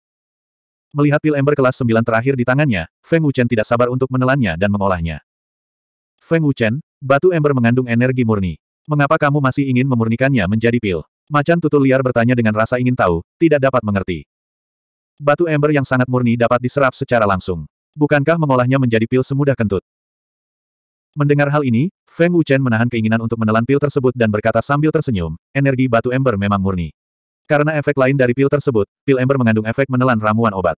Melihat pil ember kelas 9 terakhir di tangannya, Feng Wuchen tidak sabar untuk menelannya dan mengolahnya. Feng Wuchen, batu ember mengandung energi murni. Mengapa kamu masih ingin memurnikannya menjadi pil? Macan tutul liar bertanya dengan rasa ingin tahu, tidak dapat mengerti batu ember yang sangat murni dapat diserap secara langsung. Bukankah mengolahnya menjadi pil semudah kentut? Mendengar hal ini, Feng Wuchen menahan keinginan untuk menelan pil tersebut dan berkata sambil tersenyum, energi batu ember memang murni. Karena efek lain dari pil tersebut, pil ember mengandung efek menelan ramuan obat.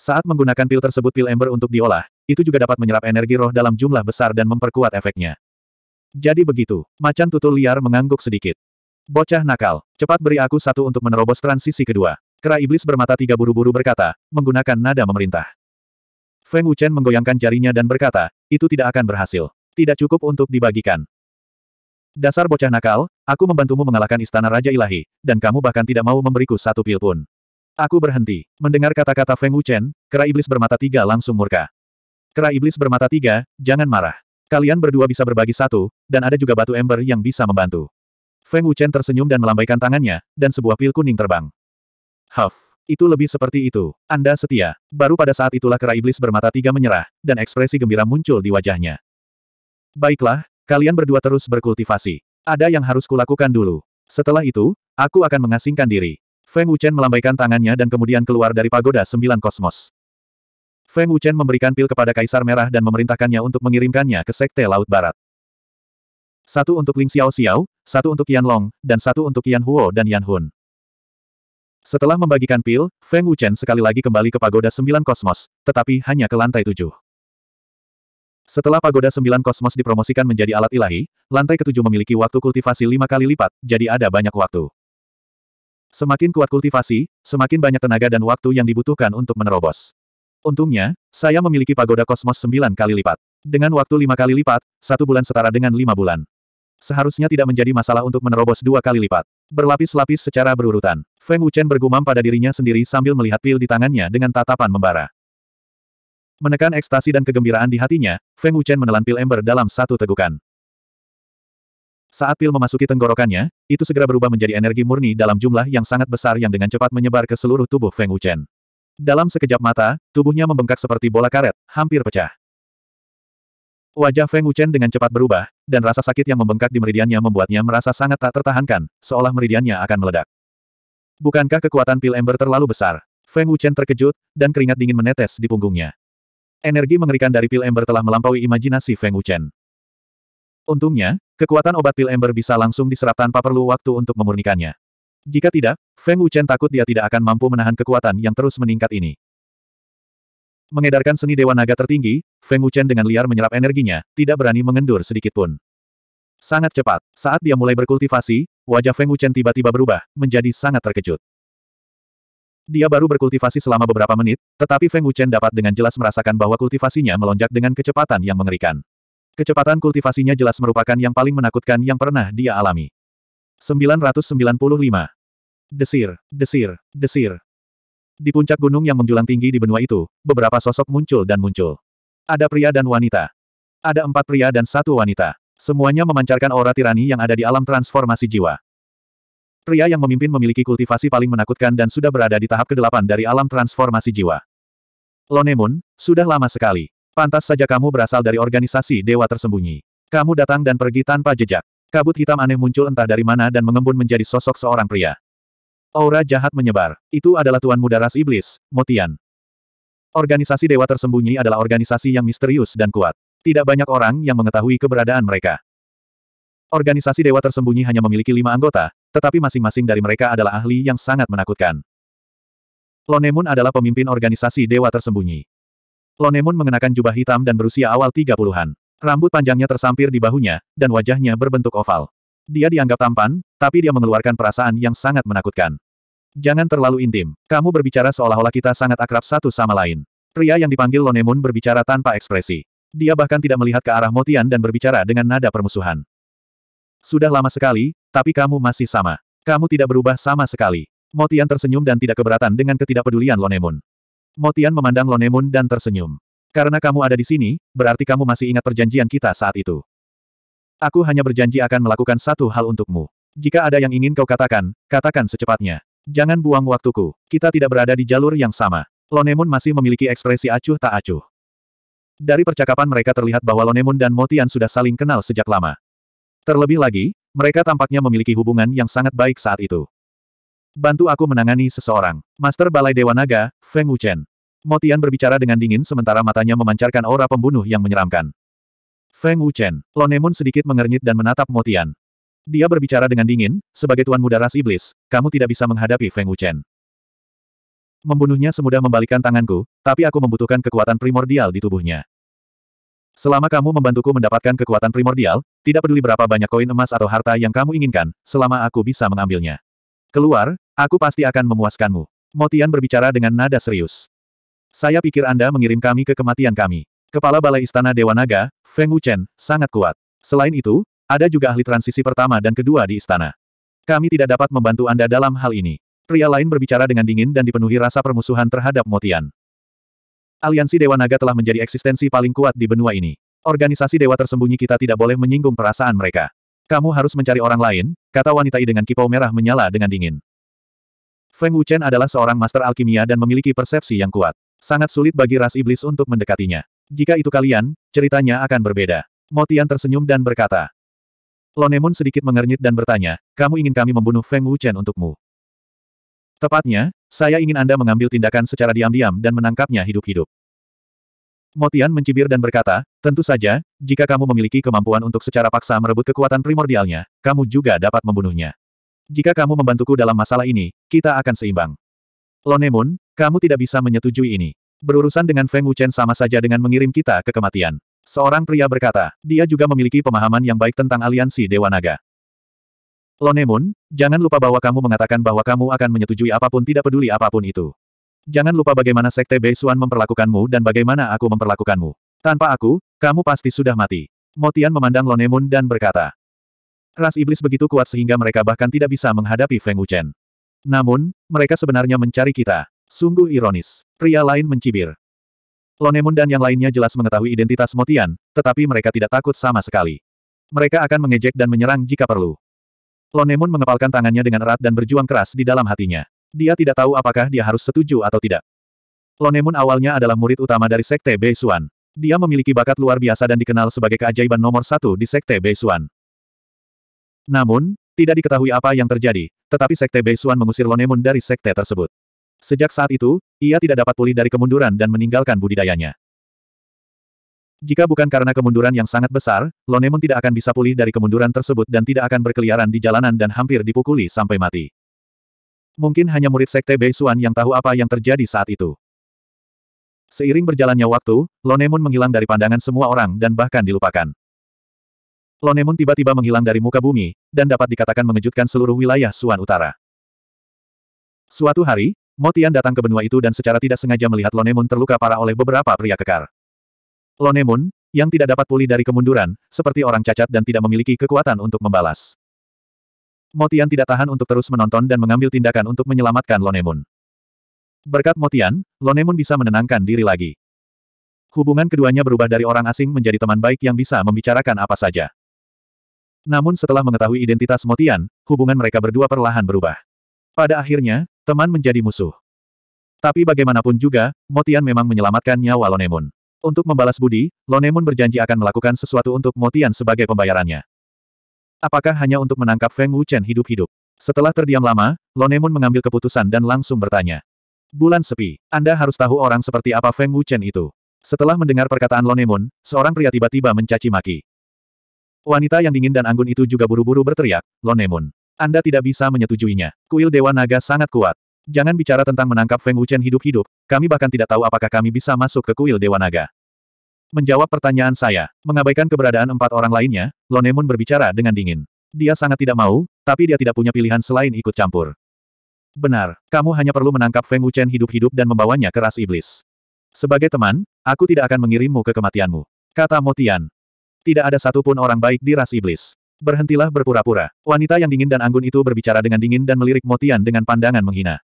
Saat menggunakan pil tersebut pil ember untuk diolah, itu juga dapat menyerap energi roh dalam jumlah besar dan memperkuat efeknya. Jadi begitu, macan tutul liar mengangguk sedikit. Bocah nakal, cepat beri aku satu untuk menerobos transisi kedua. Kera iblis bermata tiga buru-buru berkata, menggunakan nada memerintah. Feng Wuchen menggoyangkan jarinya dan berkata, itu tidak akan berhasil. Tidak cukup untuk dibagikan. Dasar bocah nakal, aku membantumu mengalahkan istana Raja Ilahi, dan kamu bahkan tidak mau memberiku satu pil pun. Aku berhenti. Mendengar kata-kata Feng Wuchen, kera iblis bermata tiga langsung murka. Kera iblis bermata tiga, jangan marah. Kalian berdua bisa berbagi satu, dan ada juga batu ember yang bisa membantu. Feng Wuchen tersenyum dan melambaikan tangannya, dan sebuah pil kuning terbang. Huff. Itu lebih seperti itu. Anda setia. Baru pada saat itulah kera iblis bermata tiga menyerah, dan ekspresi gembira muncul di wajahnya. Baiklah, kalian berdua terus berkultivasi. Ada yang harus kulakukan dulu. Setelah itu, aku akan mengasingkan diri. Feng Wuchen melambaikan tangannya dan kemudian keluar dari pagoda sembilan kosmos. Feng Wuchen memberikan pil kepada Kaisar Merah dan memerintahkannya untuk mengirimkannya ke Sekte Laut Barat. Satu untuk Ling Xiao Xiao, satu untuk Yan Long, dan satu untuk Yan Huo dan Yan Hun. Setelah membagikan pil, Feng Wuchen sekali lagi kembali ke Pagoda Sembilan Kosmos, tetapi hanya ke lantai tujuh. Setelah Pagoda Sembilan Kosmos dipromosikan menjadi alat ilahi, lantai ketujuh memiliki waktu kultivasi lima kali lipat, jadi ada banyak waktu. Semakin kuat kultivasi, semakin banyak tenaga dan waktu yang dibutuhkan untuk menerobos. Untungnya, saya memiliki pagoda kosmos sembilan kali lipat. Dengan waktu lima kali lipat, satu bulan setara dengan lima bulan. Seharusnya tidak menjadi masalah untuk menerobos dua kali lipat. Berlapis-lapis secara berurutan. Feng Wuchen bergumam pada dirinya sendiri sambil melihat pil di tangannya dengan tatapan membara. Menekan ekstasi dan kegembiraan di hatinya, Feng Wuchen menelan pil ember dalam satu tegukan. Saat pil memasuki tenggorokannya, itu segera berubah menjadi energi murni dalam jumlah yang sangat besar yang dengan cepat menyebar ke seluruh tubuh Feng Wuchen. Dalam sekejap mata, tubuhnya membengkak seperti bola karet, hampir pecah. Wajah Feng Wuchen dengan cepat berubah, dan rasa sakit yang membengkak di meridiannya membuatnya merasa sangat tak tertahankan, seolah meridiannya akan meledak. Bukankah kekuatan pil ember terlalu besar? Feng Wuchen terkejut, dan keringat dingin menetes di punggungnya. Energi mengerikan dari pil ember telah melampaui imajinasi Feng Wuchen. Untungnya, kekuatan obat pil ember bisa langsung diserap tanpa perlu waktu untuk memurnikannya. Jika tidak, Feng Wuchen takut dia tidak akan mampu menahan kekuatan yang terus meningkat ini. Mengedarkan seni Dewa Naga tertinggi, Feng Wuchen dengan liar menyerap energinya, tidak berani mengendur sedikitpun. Sangat cepat, saat dia mulai berkultivasi, wajah Feng Wuchen tiba-tiba berubah, menjadi sangat terkejut. Dia baru berkultivasi selama beberapa menit, tetapi Feng Wuchen dapat dengan jelas merasakan bahwa kultivasinya melonjak dengan kecepatan yang mengerikan. Kecepatan kultivasinya jelas merupakan yang paling menakutkan yang pernah dia alami. 995. Desir, desir, desir. Di puncak gunung yang menjulang tinggi di benua itu, beberapa sosok muncul dan muncul. Ada pria dan wanita. Ada empat pria dan satu wanita. Semuanya memancarkan aura tirani yang ada di alam transformasi jiwa. Pria yang memimpin memiliki kultivasi paling menakutkan dan sudah berada di tahap ke-8 dari alam transformasi jiwa. Lonemun, sudah lama sekali. Pantas saja kamu berasal dari organisasi dewa tersembunyi. Kamu datang dan pergi tanpa jejak. Kabut hitam aneh muncul entah dari mana dan mengembun menjadi sosok seorang pria. Aura jahat menyebar. Itu adalah Tuan Muda Ras Iblis, Motian. Organisasi Dewa Tersembunyi adalah organisasi yang misterius dan kuat. Tidak banyak orang yang mengetahui keberadaan mereka. Organisasi Dewa Tersembunyi hanya memiliki lima anggota, tetapi masing-masing dari mereka adalah ahli yang sangat menakutkan. Lonemun adalah pemimpin organisasi Dewa Tersembunyi. Lonemun mengenakan jubah hitam dan berusia awal 30-an. Rambut panjangnya tersampir di bahunya, dan wajahnya berbentuk oval. Dia dianggap tampan, tapi dia mengeluarkan perasaan yang sangat menakutkan. Jangan terlalu intim. Kamu berbicara seolah-olah kita sangat akrab satu sama lain. Pria yang dipanggil Lonemun berbicara tanpa ekspresi. Dia bahkan tidak melihat ke arah Motian dan berbicara dengan nada permusuhan. Sudah lama sekali, tapi kamu masih sama. Kamu tidak berubah sama sekali. Motian tersenyum dan tidak keberatan dengan ketidakpedulian Lonemun. Motian memandang Lonemun dan tersenyum. Karena kamu ada di sini, berarti kamu masih ingat perjanjian kita saat itu. Aku hanya berjanji akan melakukan satu hal untukmu. Jika ada yang ingin kau katakan, katakan secepatnya. Jangan buang waktuku. Kita tidak berada di jalur yang sama. Lonemun masih memiliki ekspresi acuh tak acuh. Dari percakapan mereka terlihat bahwa Lonemun dan Motian sudah saling kenal sejak lama. Terlebih lagi, mereka tampaknya memiliki hubungan yang sangat baik saat itu. Bantu aku menangani seseorang. Master Balai Dewa Naga, Feng Wuchen. Motian berbicara dengan dingin sementara matanya memancarkan aura pembunuh yang menyeramkan. Feng Wuchen, Lonemon sedikit mengernyit dan menatap Motian. Dia berbicara dengan dingin, sebagai tuan muda ras iblis, kamu tidak bisa menghadapi Feng Wuchen. Membunuhnya semudah membalikan tanganku, tapi aku membutuhkan kekuatan primordial di tubuhnya. Selama kamu membantuku mendapatkan kekuatan primordial, tidak peduli berapa banyak koin emas atau harta yang kamu inginkan, selama aku bisa mengambilnya. Keluar, aku pasti akan memuaskanmu. Motian berbicara dengan nada serius. Saya pikir Anda mengirim kami ke kematian kami. Kepala Balai Istana Dewa Naga, Feng Wuchen, sangat kuat. Selain itu, ada juga ahli transisi pertama dan kedua di istana. Kami tidak dapat membantu Anda dalam hal ini. Pria lain berbicara dengan dingin dan dipenuhi rasa permusuhan terhadap Motian. Aliansi Dewa Naga telah menjadi eksistensi paling kuat di benua ini. Organisasi Dewa tersembunyi kita tidak boleh menyinggung perasaan mereka. Kamu harus mencari orang lain, kata wanita I dengan kipau merah menyala dengan dingin. Feng Wuchen adalah seorang master alkimia dan memiliki persepsi yang kuat. Sangat sulit bagi ras iblis untuk mendekatinya. Jika itu kalian, ceritanya akan berbeda. Motian tersenyum dan berkata. Lonemon sedikit mengernyit dan bertanya, kamu ingin kami membunuh Feng Wuchen untukmu? Tepatnya, saya ingin Anda mengambil tindakan secara diam-diam dan menangkapnya hidup-hidup. Motian mencibir dan berkata, tentu saja, jika kamu memiliki kemampuan untuk secara paksa merebut kekuatan primordialnya, kamu juga dapat membunuhnya. Jika kamu membantuku dalam masalah ini, kita akan seimbang. Lonemun, kamu tidak bisa menyetujui ini. Berurusan dengan Feng Wuchen sama saja dengan mengirim kita ke kematian. Seorang pria berkata, dia juga memiliki pemahaman yang baik tentang aliansi Dewa Naga. Lonemun, jangan lupa bahwa kamu mengatakan bahwa kamu akan menyetujui apapun tidak peduli apapun itu. Jangan lupa bagaimana Sekte Bei Beisuan memperlakukanmu dan bagaimana aku memperlakukanmu. Tanpa aku, kamu pasti sudah mati. Motian memandang Lonemun dan berkata. Ras iblis begitu kuat sehingga mereka bahkan tidak bisa menghadapi Feng Wuchen. Namun, mereka sebenarnya mencari kita. Sungguh ironis. Pria lain mencibir. Lonemun dan yang lainnya jelas mengetahui identitas Motian, tetapi mereka tidak takut sama sekali. Mereka akan mengejek dan menyerang jika perlu. Lonemun mengepalkan tangannya dengan erat dan berjuang keras di dalam hatinya. Dia tidak tahu apakah dia harus setuju atau tidak. Lonemun awalnya adalah murid utama dari Sekte Beisuan. Dia memiliki bakat luar biasa dan dikenal sebagai keajaiban nomor satu di Sekte Beisuan. Namun, tidak diketahui apa yang terjadi, tetapi Sekte Beisuan mengusir Lonemun dari Sekte tersebut. Sejak saat itu, ia tidak dapat pulih dari kemunduran dan meninggalkan budidayanya. Jika bukan karena kemunduran yang sangat besar, Lonemon tidak akan bisa pulih dari kemunduran tersebut dan tidak akan berkeliaran di jalanan dan hampir dipukuli sampai mati. Mungkin hanya murid Sekte Beisuan yang tahu apa yang terjadi saat itu. Seiring berjalannya waktu, Lonemon menghilang dari pandangan semua orang dan bahkan dilupakan. Lonemon tiba-tiba menghilang dari muka bumi, dan dapat dikatakan mengejutkan seluruh wilayah Suan Utara. Suatu hari, Motian datang ke benua itu dan secara tidak sengaja melihat Lonemun terluka parah oleh beberapa pria kekar. Lonemun, yang tidak dapat pulih dari kemunduran, seperti orang cacat dan tidak memiliki kekuatan untuk membalas. Motian tidak tahan untuk terus menonton dan mengambil tindakan untuk menyelamatkan Lonemun. Berkat Motian, Lonemun bisa menenangkan diri lagi. Hubungan keduanya berubah dari orang asing menjadi teman baik yang bisa membicarakan apa saja. Namun setelah mengetahui identitas Motian, hubungan mereka berdua perlahan berubah. Pada akhirnya, Teman menjadi musuh. Tapi bagaimanapun juga, Motian memang menyelamatkan nyawa Lonemun. Untuk membalas budi, Lonemun berjanji akan melakukan sesuatu untuk Motian sebagai pembayarannya. Apakah hanya untuk menangkap Feng Wuchen hidup-hidup? Setelah terdiam lama, Lonemun mengambil keputusan dan langsung bertanya. Bulan sepi, Anda harus tahu orang seperti apa Feng Wuchen itu. Setelah mendengar perkataan Lonemun, seorang pria tiba-tiba mencaci maki. Wanita yang dingin dan anggun itu juga buru-buru berteriak, Lonemun. Anda tidak bisa menyetujuinya. Kuil Dewa Naga sangat kuat. Jangan bicara tentang menangkap Feng Wuchen hidup-hidup, kami bahkan tidak tahu apakah kami bisa masuk ke kuil Dewa Naga. Menjawab pertanyaan saya, mengabaikan keberadaan empat orang lainnya, Lonemun berbicara dengan dingin. Dia sangat tidak mau, tapi dia tidak punya pilihan selain ikut campur. Benar, kamu hanya perlu menangkap Feng Wuchen hidup-hidup dan membawanya ke ras iblis. Sebagai teman, aku tidak akan mengirimmu ke kematianmu. Kata Motian. Tidak ada satupun orang baik di ras iblis. Berhentilah berpura-pura. Wanita yang dingin dan anggun itu berbicara dengan dingin dan melirik Motian dengan pandangan menghina.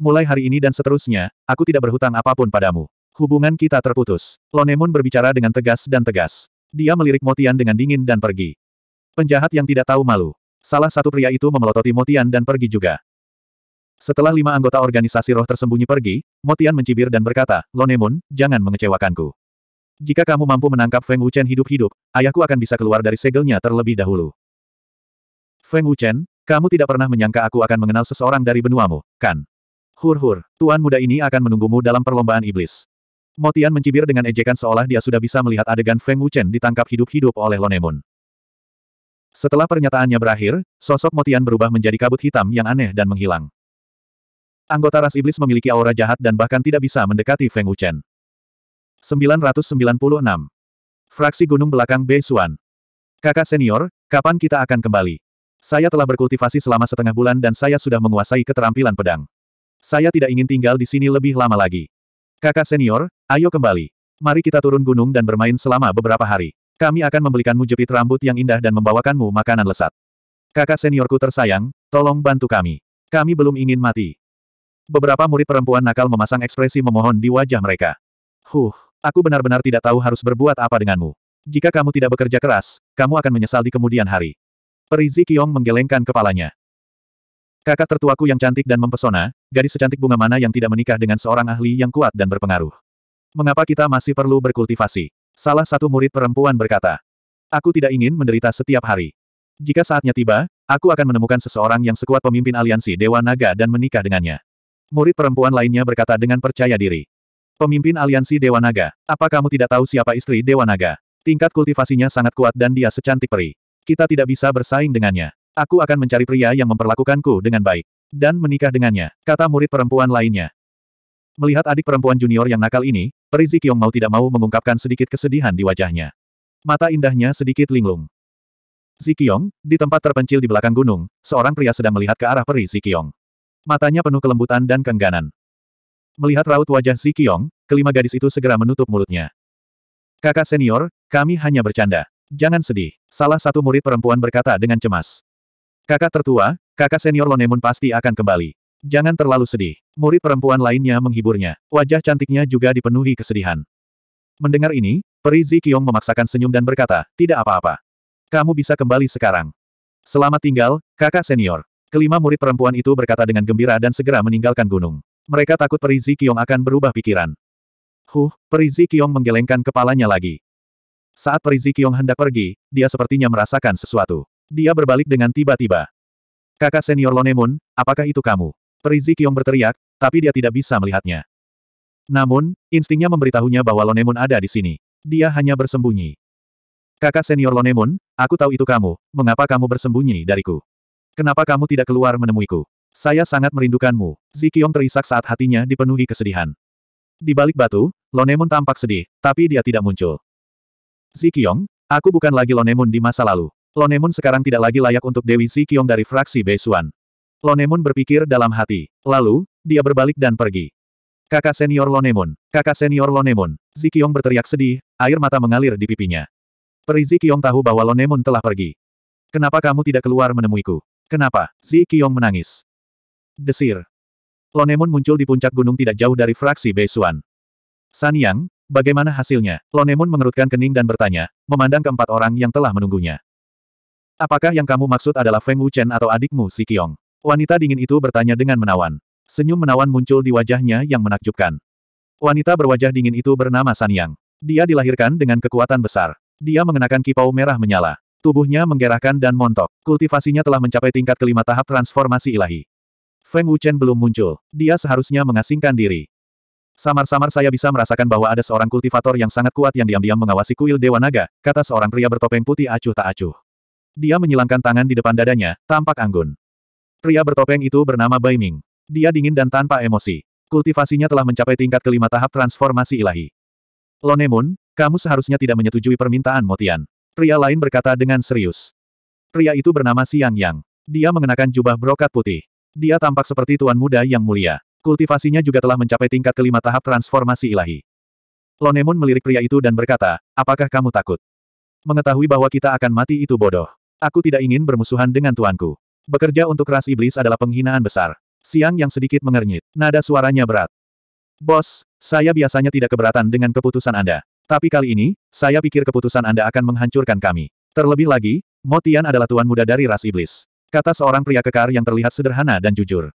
Mulai hari ini dan seterusnya, aku tidak berhutang apapun padamu. Hubungan kita terputus. Lonemun berbicara dengan tegas dan tegas. Dia melirik Motian dengan dingin dan pergi. Penjahat yang tidak tahu malu. Salah satu pria itu memelototi Motian dan pergi juga. Setelah lima anggota organisasi roh tersembunyi pergi, Motian mencibir dan berkata, Lonemun, jangan mengecewakanku. Jika kamu mampu menangkap Feng Wuchen hidup-hidup, ayahku akan bisa keluar dari segelnya terlebih dahulu. Feng Wuchen, kamu tidak pernah menyangka aku akan mengenal seseorang dari benuamu, kan? Hur-hur, tuan muda ini akan menunggumu dalam perlombaan iblis. Motian mencibir dengan ejekan seolah dia sudah bisa melihat adegan Feng Wuchen ditangkap hidup-hidup oleh Lonemun. Setelah pernyataannya berakhir, sosok Motian berubah menjadi kabut hitam yang aneh dan menghilang. Anggota ras iblis memiliki aura jahat dan bahkan tidak bisa mendekati Feng Wuchen. 996. Fraksi Gunung Belakang B. Suan. Kakak senior, kapan kita akan kembali? Saya telah berkultivasi selama setengah bulan dan saya sudah menguasai keterampilan pedang. Saya tidak ingin tinggal di sini lebih lama lagi. Kakak senior, ayo kembali. Mari kita turun gunung dan bermain selama beberapa hari. Kami akan membelikanmu jepit rambut yang indah dan membawakanmu makanan lesat. Kakak seniorku tersayang, tolong bantu kami. Kami belum ingin mati. Beberapa murid perempuan nakal memasang ekspresi memohon di wajah mereka. Huh. Aku benar-benar tidak tahu harus berbuat apa denganmu. Jika kamu tidak bekerja keras, kamu akan menyesal di kemudian hari. Perizi Kiong menggelengkan kepalanya. Kakak tertuaku yang cantik dan mempesona, gadis secantik bunga mana yang tidak menikah dengan seorang ahli yang kuat dan berpengaruh. Mengapa kita masih perlu berkultivasi? Salah satu murid perempuan berkata. Aku tidak ingin menderita setiap hari. Jika saatnya tiba, aku akan menemukan seseorang yang sekuat pemimpin aliansi Dewa Naga dan menikah dengannya. Murid perempuan lainnya berkata dengan percaya diri. Pemimpin aliansi Dewa Naga. Apa kamu tidak tahu siapa istri Dewa Naga? Tingkat kultivasinya sangat kuat dan dia secantik peri. Kita tidak bisa bersaing dengannya. Aku akan mencari pria yang memperlakukanku dengan baik. Dan menikah dengannya, kata murid perempuan lainnya. Melihat adik perempuan junior yang nakal ini, Peri Zikyong mau tidak mau mengungkapkan sedikit kesedihan di wajahnya. Mata indahnya sedikit linglung. Zikyong, di tempat terpencil di belakang gunung, seorang pria sedang melihat ke arah Peri Zikyong. Matanya penuh kelembutan dan kengganan. Melihat raut wajah Kiong, kelima gadis itu segera menutup mulutnya. Kakak senior, kami hanya bercanda. Jangan sedih. Salah satu murid perempuan berkata dengan cemas. Kakak tertua, kakak senior Lonemun pasti akan kembali. Jangan terlalu sedih. Murid perempuan lainnya menghiburnya. Wajah cantiknya juga dipenuhi kesedihan. Mendengar ini, Peri Zikyong memaksakan senyum dan berkata, tidak apa-apa. Kamu bisa kembali sekarang. Selamat tinggal, kakak senior. Kelima murid perempuan itu berkata dengan gembira dan segera meninggalkan gunung. Mereka takut Perizi Kiong akan berubah pikiran. Huh, Perizi Kiong menggelengkan kepalanya lagi. Saat Perizi Kiong hendak pergi, dia sepertinya merasakan sesuatu. Dia berbalik dengan tiba-tiba. Kakak senior Lonemun, apakah itu kamu? Perizi Kiong berteriak, tapi dia tidak bisa melihatnya. Namun, instingnya memberitahunya bahwa Lonemun ada di sini. Dia hanya bersembunyi. Kakak senior Lonemun, aku tahu itu kamu, mengapa kamu bersembunyi dariku? Kenapa kamu tidak keluar menemuiku? Saya sangat merindukanmu. Zikiong terisak saat hatinya dipenuhi kesedihan. Di balik batu, Moon tampak sedih, tapi dia tidak muncul. Zikiong, aku bukan lagi Moon di masa lalu. Moon sekarang tidak lagi layak untuk Dewi Zikiong dari fraksi Beisuan. Moon berpikir dalam hati. Lalu, dia berbalik dan pergi. Kakak senior Moon, kakak senior Lonemon, Zikiong berteriak sedih, air mata mengalir di pipinya. Peri Zikiong tahu bahwa Moon telah pergi. Kenapa kamu tidak keluar menemuiku? Kenapa? Zikiong menangis desir. Lonemon muncul di puncak gunung tidak jauh dari fraksi Beisuan. San Yang, bagaimana hasilnya? Lonemon mengerutkan kening dan bertanya, memandang keempat orang yang telah menunggunya. Apakah yang kamu maksud adalah Feng Wuchen atau adikmu Si Kiong? Wanita dingin itu bertanya dengan menawan. Senyum menawan muncul di wajahnya yang menakjubkan. Wanita berwajah dingin itu bernama San Yang. Dia dilahirkan dengan kekuatan besar. Dia mengenakan kipau merah menyala. Tubuhnya menggerahkan dan montok. Kultivasinya telah mencapai tingkat kelima tahap transformasi ilahi. Feng Wuchen belum muncul. Dia seharusnya mengasingkan diri. Samar-samar saya bisa merasakan bahwa ada seorang kultivator yang sangat kuat yang diam-diam mengawasi kuil Dewa Naga, kata seorang pria bertopeng putih acuh tak acuh. Dia menyilangkan tangan di depan dadanya, tampak anggun. Pria bertopeng itu bernama Bai Ming. Dia dingin dan tanpa emosi. Kultivasinya telah mencapai tingkat kelima tahap transformasi ilahi. Lonemun, kamu seharusnya tidak menyetujui permintaan Motian. Pria lain berkata dengan serius. Pria itu bernama Siang Yang. Dia mengenakan jubah brokat putih. Dia tampak seperti tuan muda yang mulia. Kultivasinya juga telah mencapai tingkat kelima tahap transformasi ilahi. Lonemun melirik pria itu dan berkata, apakah kamu takut? Mengetahui bahwa kita akan mati itu bodoh. Aku tidak ingin bermusuhan dengan tuanku. Bekerja untuk ras iblis adalah penghinaan besar. Siang yang sedikit mengernyit. Nada suaranya berat. Bos, saya biasanya tidak keberatan dengan keputusan Anda. Tapi kali ini, saya pikir keputusan Anda akan menghancurkan kami. Terlebih lagi, Motian adalah tuan muda dari ras iblis. Kata seorang pria kekar yang terlihat sederhana dan jujur.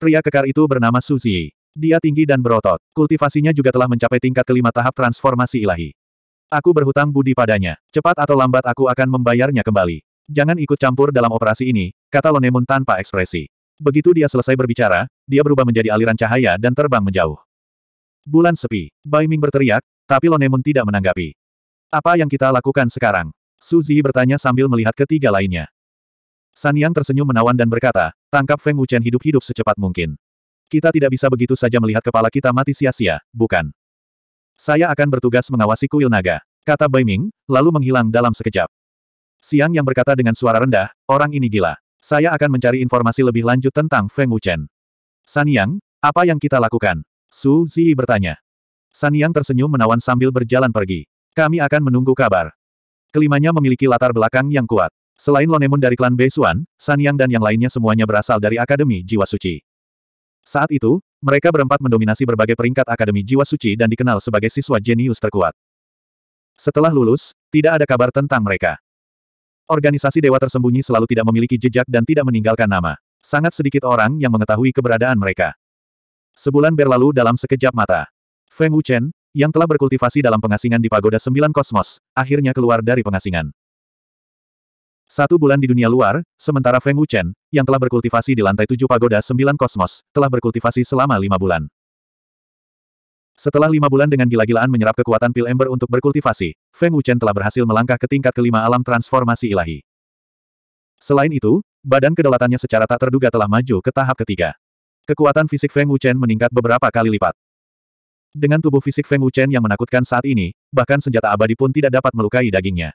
Pria kekar itu bernama Suzi. Dia tinggi dan berotot. Kultivasinya juga telah mencapai tingkat kelima tahap transformasi ilahi. Aku berhutang budi padanya. Cepat atau lambat aku akan membayarnya kembali. Jangan ikut campur dalam operasi ini, kata Lonemun tanpa ekspresi. Begitu dia selesai berbicara, dia berubah menjadi aliran cahaya dan terbang menjauh. Bulan sepi. Bai Ming berteriak, tapi Lonemun tidak menanggapi. Apa yang kita lakukan sekarang? Suzi bertanya sambil melihat ketiga lainnya. San Yang tersenyum menawan dan berkata, tangkap Feng Wuchen hidup-hidup secepat mungkin. Kita tidak bisa begitu saja melihat kepala kita mati sia-sia, bukan? Saya akan bertugas mengawasi kuil naga, kata Bai Ming, lalu menghilang dalam sekejap. Siang yang berkata dengan suara rendah, orang ini gila. Saya akan mencari informasi lebih lanjut tentang Feng Wuchen. San Yang, apa yang kita lakukan? Su Ziyi bertanya. San Yang tersenyum menawan sambil berjalan pergi. Kami akan menunggu kabar. Kelimanya memiliki latar belakang yang kuat. Selain Lonemon dari klan Beisuan, San Yang dan yang lainnya semuanya berasal dari Akademi Jiwa Suci. Saat itu, mereka berempat mendominasi berbagai peringkat Akademi Jiwa Suci dan dikenal sebagai siswa jenius terkuat. Setelah lulus, tidak ada kabar tentang mereka. Organisasi dewa tersembunyi selalu tidak memiliki jejak dan tidak meninggalkan nama. Sangat sedikit orang yang mengetahui keberadaan mereka. Sebulan berlalu dalam sekejap mata. Feng Wuchen, yang telah berkultivasi dalam pengasingan di Pagoda Sembilan Kosmos, akhirnya keluar dari pengasingan. Satu bulan di dunia luar, sementara Feng Wuchen, yang telah berkultivasi di lantai tujuh pagoda sembilan kosmos, telah berkultivasi selama lima bulan. Setelah lima bulan dengan gila-gilaan menyerap kekuatan pil ember untuk berkultivasi, Feng Wuchen telah berhasil melangkah ke tingkat kelima alam transformasi ilahi. Selain itu, badan kedaulatannya secara tak terduga telah maju ke tahap ketiga. Kekuatan fisik Feng Wuchen meningkat beberapa kali lipat. Dengan tubuh fisik Feng Wuchen yang menakutkan saat ini, bahkan senjata abadi pun tidak dapat melukai dagingnya.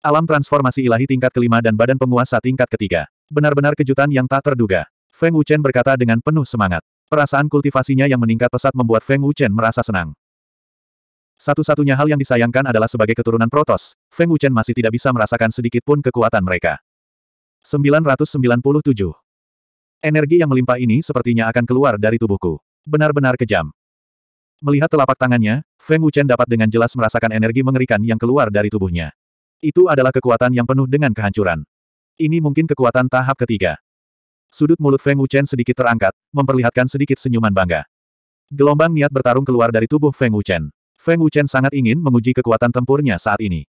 Alam transformasi ilahi tingkat kelima dan badan penguasa tingkat ketiga. Benar-benar kejutan yang tak terduga. Feng Wuchen berkata dengan penuh semangat. Perasaan kultivasinya yang meningkat pesat membuat Feng Wuchen merasa senang. Satu-satunya hal yang disayangkan adalah sebagai keturunan Protos, Feng Wuchen masih tidak bisa merasakan sedikit pun kekuatan mereka. 997. Energi yang melimpah ini sepertinya akan keluar dari tubuhku. Benar-benar kejam. Melihat telapak tangannya, Feng Wuchen dapat dengan jelas merasakan energi mengerikan yang keluar dari tubuhnya. Itu adalah kekuatan yang penuh dengan kehancuran. Ini mungkin kekuatan tahap ketiga. Sudut mulut Feng Wuchen sedikit terangkat, memperlihatkan sedikit senyuman bangga. Gelombang niat bertarung keluar dari tubuh Feng Wuchen. Feng Wuchen sangat ingin menguji kekuatan tempurnya saat ini.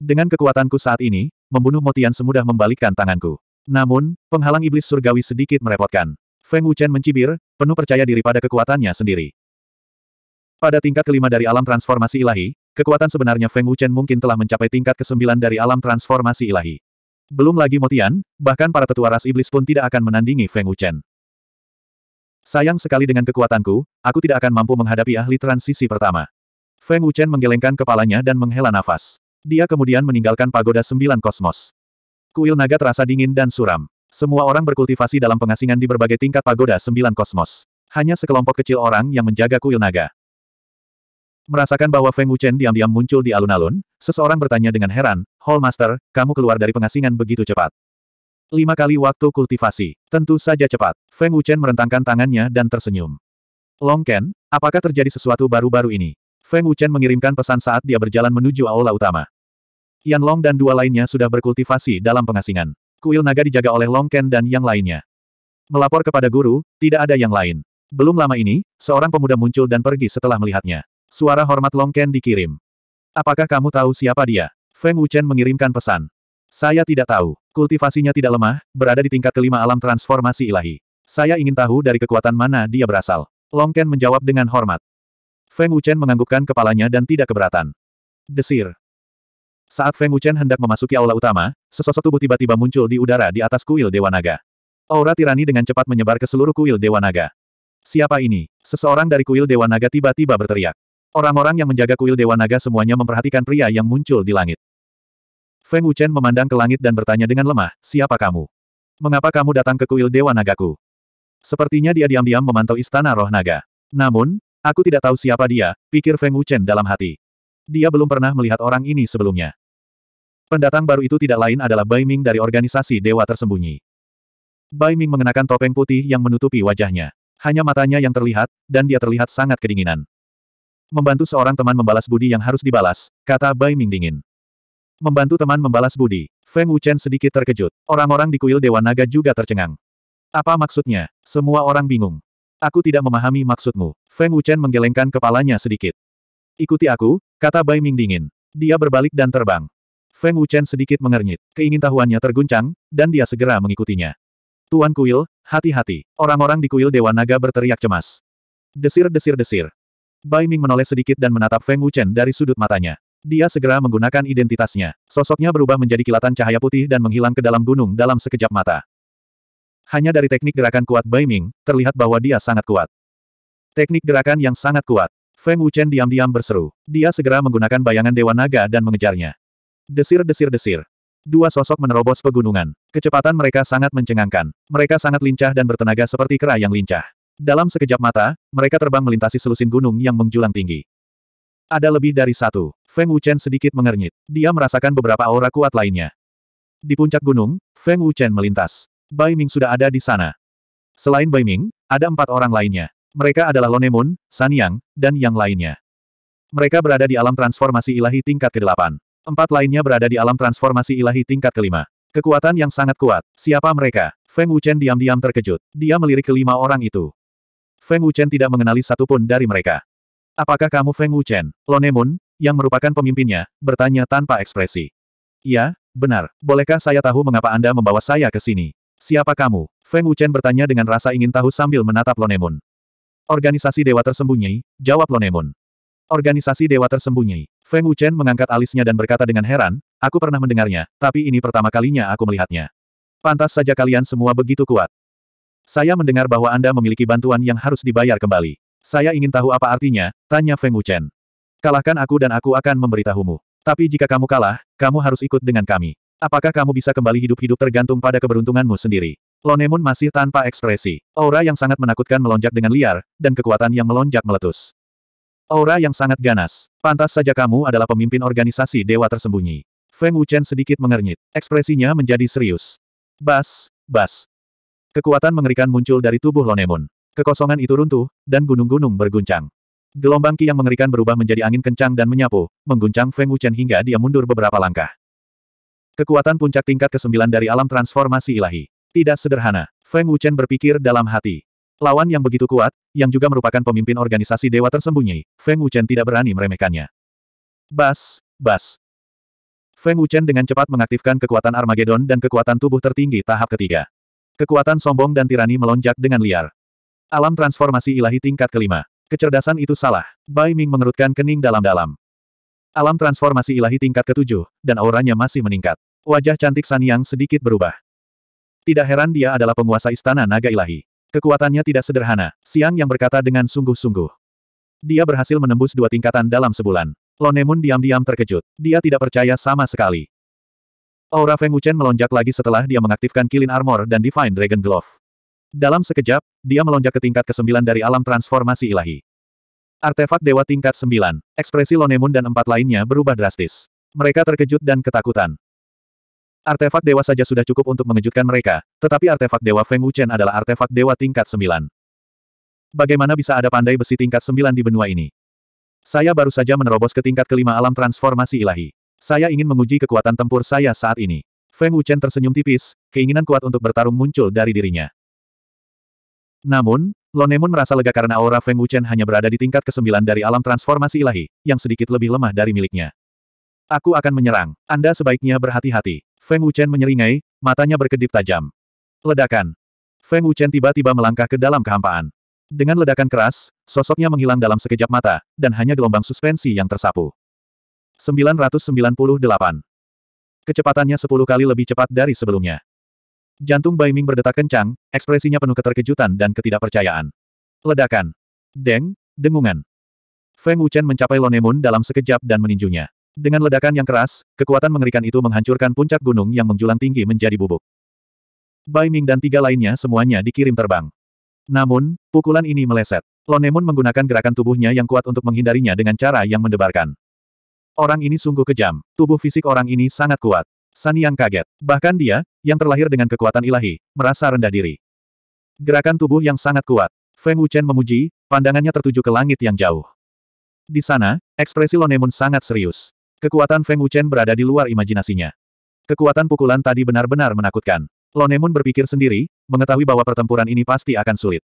Dengan kekuatanku saat ini, membunuh Motian semudah membalikkan tanganku. Namun, penghalang iblis surgawi sedikit merepotkan. Feng Wuchen mencibir, penuh percaya diri pada kekuatannya sendiri. Pada tingkat kelima dari alam transformasi ilahi, Kekuatan sebenarnya Feng Wuchen mungkin telah mencapai tingkat ke-9 dari alam transformasi ilahi. Belum lagi Motian, bahkan para tetua ras iblis pun tidak akan menandingi Feng Wuchen. Sayang sekali dengan kekuatanku, aku tidak akan mampu menghadapi ahli transisi pertama. Feng Wuchen menggelengkan kepalanya dan menghela nafas. Dia kemudian meninggalkan pagoda sembilan kosmos. Kuil naga terasa dingin dan suram. Semua orang berkultivasi dalam pengasingan di berbagai tingkat pagoda sembilan kosmos. Hanya sekelompok kecil orang yang menjaga kuil naga. Merasakan bahwa Feng Wuchen diam-diam muncul di alun-alun, seseorang bertanya dengan heran, Hall Master, kamu keluar dari pengasingan begitu cepat. Lima kali waktu kultivasi. Tentu saja cepat. Feng Wuchen merentangkan tangannya dan tersenyum. Long Ken, apakah terjadi sesuatu baru-baru ini? Feng Wuchen mengirimkan pesan saat dia berjalan menuju aula utama. Yan Long dan dua lainnya sudah berkultivasi dalam pengasingan. Kuil naga dijaga oleh Long Ken dan yang lainnya. Melapor kepada guru, tidak ada yang lain. Belum lama ini, seorang pemuda muncul dan pergi setelah melihatnya. Suara hormat Long Ken dikirim. Apakah kamu tahu siapa dia? Feng Wuchen mengirimkan pesan. Saya tidak tahu. Kultivasinya tidak lemah, berada di tingkat kelima alam transformasi ilahi. Saya ingin tahu dari kekuatan mana dia berasal. Long Ken menjawab dengan hormat. Feng Wuchen menganggukkan kepalanya dan tidak keberatan. Desir. Saat Feng Wuchen hendak memasuki aula utama, sesosok tubuh tiba-tiba muncul di udara di atas kuil Dewa Naga. Aura tirani dengan cepat menyebar ke seluruh kuil Dewa Naga. Siapa ini? Seseorang dari kuil Dewa Naga tiba-tiba berteriak. Orang-orang yang menjaga kuil Dewa Naga semuanya memperhatikan pria yang muncul di langit. Feng Wuchen memandang ke langit dan bertanya dengan lemah, siapa kamu? Mengapa kamu datang ke kuil Dewa Nagaku? Sepertinya dia diam-diam memantau istana roh naga. Namun, aku tidak tahu siapa dia, pikir Feng Wuchen dalam hati. Dia belum pernah melihat orang ini sebelumnya. Pendatang baru itu tidak lain adalah Bai Ming dari organisasi Dewa Tersembunyi. Bai Ming mengenakan topeng putih yang menutupi wajahnya. Hanya matanya yang terlihat, dan dia terlihat sangat kedinginan. Membantu seorang teman membalas budi yang harus dibalas, kata Bai Ming dingin. Membantu teman membalas budi. Feng Wuchen sedikit terkejut. Orang-orang di kuil Dewa Naga juga tercengang. Apa maksudnya? Semua orang bingung. Aku tidak memahami maksudmu. Feng Wuchen menggelengkan kepalanya sedikit. Ikuti aku, kata Bai Ming dingin. Dia berbalik dan terbang. Feng Wuchen sedikit mengernyit. Keingintahuannya terguncang, dan dia segera mengikutinya. Tuan kuil, hati-hati. Orang-orang di kuil Dewa Naga berteriak cemas. Desir-desir-desir. Bai Ming menoleh sedikit dan menatap Feng Wuchen dari sudut matanya. Dia segera menggunakan identitasnya. Sosoknya berubah menjadi kilatan cahaya putih dan menghilang ke dalam gunung dalam sekejap mata. Hanya dari teknik gerakan kuat Bai Ming, terlihat bahwa dia sangat kuat. Teknik gerakan yang sangat kuat. Feng Wuchen diam-diam berseru. Dia segera menggunakan bayangan Dewa Naga dan mengejarnya. Desir-desir-desir. Dua sosok menerobos pegunungan. Kecepatan mereka sangat mencengangkan. Mereka sangat lincah dan bertenaga seperti kera yang lincah. Dalam sekejap mata, mereka terbang melintasi selusin gunung yang menjulang tinggi. Ada lebih dari satu. Feng Wuchen sedikit mengernyit. Dia merasakan beberapa aura kuat lainnya. Di puncak gunung, Feng Wuchen melintas. Bai Ming sudah ada di sana. Selain Bai Ming, ada empat orang lainnya. Mereka adalah Lonemun, San Yang, dan yang lainnya. Mereka berada di alam transformasi ilahi tingkat ke-8. Empat lainnya berada di alam transformasi ilahi tingkat ke-5. Kekuatan yang sangat kuat. Siapa mereka? Feng Wuchen diam-diam terkejut. Dia melirik kelima orang itu. Feng Wuchen tidak mengenali satupun dari mereka. Apakah kamu Feng Wuchen? Lonemun, yang merupakan pemimpinnya, bertanya tanpa ekspresi. Ya, benar. Bolehkah saya tahu mengapa Anda membawa saya ke sini? Siapa kamu? Feng Wuchen bertanya dengan rasa ingin tahu sambil menatap Lonemun. Organisasi Dewa Tersembunyi, jawab Lonemun. Organisasi Dewa Tersembunyi. Feng Wuchen mengangkat alisnya dan berkata dengan heran, aku pernah mendengarnya, tapi ini pertama kalinya aku melihatnya. Pantas saja kalian semua begitu kuat. Saya mendengar bahwa Anda memiliki bantuan yang harus dibayar kembali. Saya ingin tahu apa artinya, tanya Feng Wuchen. Kalahkan aku dan aku akan memberitahumu. Tapi jika kamu kalah, kamu harus ikut dengan kami. Apakah kamu bisa kembali hidup-hidup tergantung pada keberuntunganmu sendiri? Lonemun masih tanpa ekspresi. Aura yang sangat menakutkan melonjak dengan liar, dan kekuatan yang melonjak meletus. Aura yang sangat ganas. Pantas saja kamu adalah pemimpin organisasi dewa tersembunyi. Feng Wuchen sedikit mengernyit. Ekspresinya menjadi serius. Bas, bas, Kekuatan mengerikan muncul dari tubuh Lonemun. Kekosongan itu runtuh, dan gunung-gunung berguncang. Gelombang Ki yang mengerikan berubah menjadi angin kencang dan menyapu, mengguncang Feng Wuchen hingga dia mundur beberapa langkah. Kekuatan puncak tingkat ke-9 dari alam transformasi ilahi. Tidak sederhana, Feng Wuchen berpikir dalam hati. Lawan yang begitu kuat, yang juga merupakan pemimpin organisasi dewa tersembunyi, Feng Wuchen tidak berani meremehkannya. Bas, bas, Feng Wuchen dengan cepat mengaktifkan kekuatan Armageddon dan kekuatan tubuh tertinggi tahap ketiga. Kekuatan sombong dan tirani melonjak dengan liar. Alam transformasi ilahi tingkat kelima. Kecerdasan itu salah. Bai Ming mengerutkan kening dalam-dalam. Alam transformasi ilahi tingkat ketujuh, dan auranya masih meningkat. Wajah cantik San Yang sedikit berubah. Tidak heran dia adalah penguasa istana naga ilahi. Kekuatannya tidak sederhana, Siang yang berkata dengan sungguh-sungguh. Dia berhasil menembus dua tingkatan dalam sebulan. Lonemun diam-diam terkejut. Dia tidak percaya sama sekali. Aura Feng Wuchen melonjak lagi setelah dia mengaktifkan Kilin Armor dan Divine Dragon Glove. Dalam sekejap, dia melonjak ke tingkat ke-9 dari alam transformasi ilahi. Artefak Dewa tingkat 9, ekspresi Lonemun dan empat lainnya berubah drastis. Mereka terkejut dan ketakutan. Artefak Dewa saja sudah cukup untuk mengejutkan mereka, tetapi artefak Dewa Feng Wuchen adalah artefak Dewa tingkat 9. Bagaimana bisa ada pandai besi tingkat 9 di benua ini? Saya baru saja menerobos ke tingkat kelima alam transformasi ilahi. Saya ingin menguji kekuatan tempur saya saat ini. Feng Wuchen tersenyum tipis, keinginan kuat untuk bertarung muncul dari dirinya. Namun, Lonemun merasa lega karena aura Feng Wuchen hanya berada di tingkat ke-9 dari alam transformasi ilahi, yang sedikit lebih lemah dari miliknya. Aku akan menyerang, Anda sebaiknya berhati-hati. Feng Wuchen menyeringai, matanya berkedip tajam. Ledakan. Feng Wuchen tiba-tiba melangkah ke dalam kehampaan. Dengan ledakan keras, sosoknya menghilang dalam sekejap mata, dan hanya gelombang suspensi yang tersapu. 998. Kecepatannya 10 kali lebih cepat dari sebelumnya. Jantung Bai Ming berdetak kencang, ekspresinya penuh keterkejutan dan ketidakpercayaan. Ledakan. Deng, dengungan. Feng Wuchen mencapai Lonemun dalam sekejap dan meninjunya. Dengan ledakan yang keras, kekuatan mengerikan itu menghancurkan puncak gunung yang menjulang tinggi menjadi bubuk. Bai Ming dan tiga lainnya semuanya dikirim terbang. Namun, pukulan ini meleset. Lonemun menggunakan gerakan tubuhnya yang kuat untuk menghindarinya dengan cara yang mendebarkan. Orang ini sungguh kejam. Tubuh fisik orang ini sangat kuat. San Yang kaget. Bahkan dia, yang terlahir dengan kekuatan ilahi, merasa rendah diri. Gerakan tubuh yang sangat kuat. Feng Wuchen memuji, pandangannya tertuju ke langit yang jauh. Di sana, ekspresi Lonemun sangat serius. Kekuatan Feng Wuchen berada di luar imajinasinya. Kekuatan pukulan tadi benar-benar menakutkan. Lonemun berpikir sendiri, mengetahui bahwa pertempuran ini pasti akan sulit.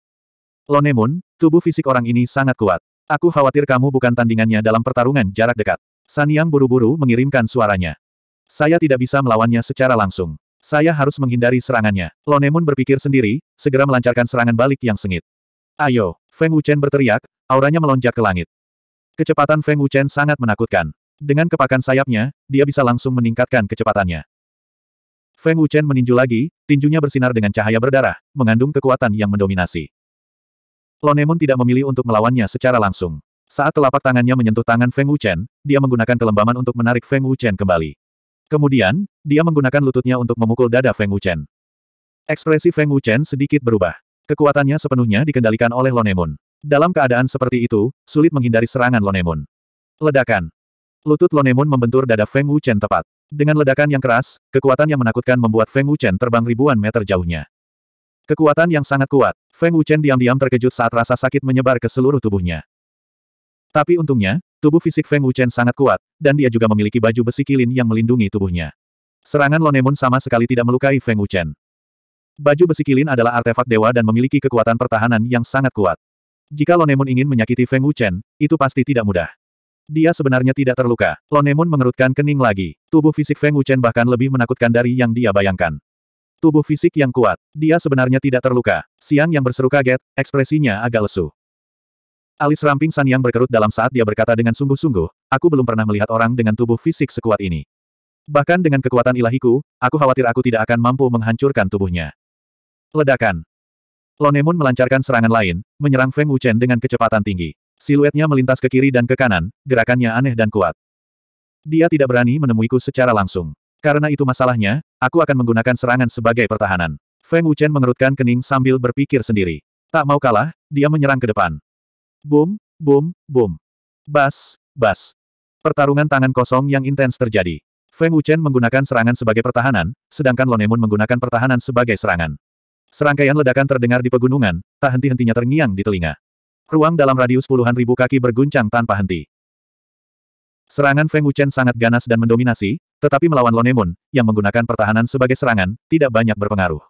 Lonemun, tubuh fisik orang ini sangat kuat. Aku khawatir kamu bukan tandingannya dalam pertarungan jarak dekat. San buru-buru mengirimkan suaranya. Saya tidak bisa melawannya secara langsung. Saya harus menghindari serangannya. Lonemun berpikir sendiri, segera melancarkan serangan balik yang sengit. Ayo, Feng Wuchen berteriak, auranya melonjak ke langit. Kecepatan Feng Wuchen sangat menakutkan. Dengan kepakan sayapnya, dia bisa langsung meningkatkan kecepatannya. Feng Wuchen meninju lagi, tinjunya bersinar dengan cahaya berdarah, mengandung kekuatan yang mendominasi. Lonemun tidak memilih untuk melawannya secara langsung. Saat telapak tangannya menyentuh tangan Feng Wuchen, dia menggunakan kelembaman untuk menarik Feng Wuchen kembali. Kemudian, dia menggunakan lututnya untuk memukul dada Feng Wuchen. Ekspresi Feng Wuchen sedikit berubah. Kekuatannya sepenuhnya dikendalikan oleh Lonemun. Dalam keadaan seperti itu, sulit menghindari serangan Lonemun. Ledakan. Lutut Lonemun membentur dada Feng Wuchen tepat. Dengan ledakan yang keras, kekuatan yang menakutkan membuat Feng Wuchen terbang ribuan meter jauhnya. Kekuatan yang sangat kuat, Feng Wuchen diam-diam terkejut saat rasa sakit menyebar ke seluruh tubuhnya. Tapi untungnya, tubuh fisik Feng Wuchen sangat kuat, dan dia juga memiliki baju besi kilin yang melindungi tubuhnya. Serangan Lonemun sama sekali tidak melukai Feng Wuchen. Baju besi kilin adalah artefak dewa dan memiliki kekuatan pertahanan yang sangat kuat. Jika Lonemun ingin menyakiti Feng Wuchen, itu pasti tidak mudah. Dia sebenarnya tidak terluka. Lonemun mengerutkan kening lagi. Tubuh fisik Feng Wuchen bahkan lebih menakutkan dari yang dia bayangkan. Tubuh fisik yang kuat. Dia sebenarnya tidak terluka. Siang yang berseru kaget, ekspresinya agak lesu. Alis ramping San Yang berkerut dalam saat dia berkata dengan sungguh-sungguh, aku belum pernah melihat orang dengan tubuh fisik sekuat ini. Bahkan dengan kekuatan ilahiku, aku khawatir aku tidak akan mampu menghancurkan tubuhnya. Ledakan. Lonemun melancarkan serangan lain, menyerang Feng Wuchen dengan kecepatan tinggi. Siluetnya melintas ke kiri dan ke kanan, gerakannya aneh dan kuat. Dia tidak berani menemuiku secara langsung. Karena itu masalahnya, aku akan menggunakan serangan sebagai pertahanan. Feng Wuchen mengerutkan kening sambil berpikir sendiri. Tak mau kalah, dia menyerang ke depan. Boom, boom, boom. Bas, bas. Pertarungan tangan kosong yang intens terjadi. Feng Wuchen menggunakan serangan sebagai pertahanan, sedangkan Lonemun menggunakan pertahanan sebagai serangan. Serangkaian ledakan terdengar di pegunungan, tak henti-hentinya terngiang di telinga. Ruang dalam radius puluhan ribu kaki berguncang tanpa henti. Serangan Feng Wuchen sangat ganas dan mendominasi, tetapi melawan Lonemun, yang menggunakan pertahanan sebagai serangan, tidak banyak berpengaruh.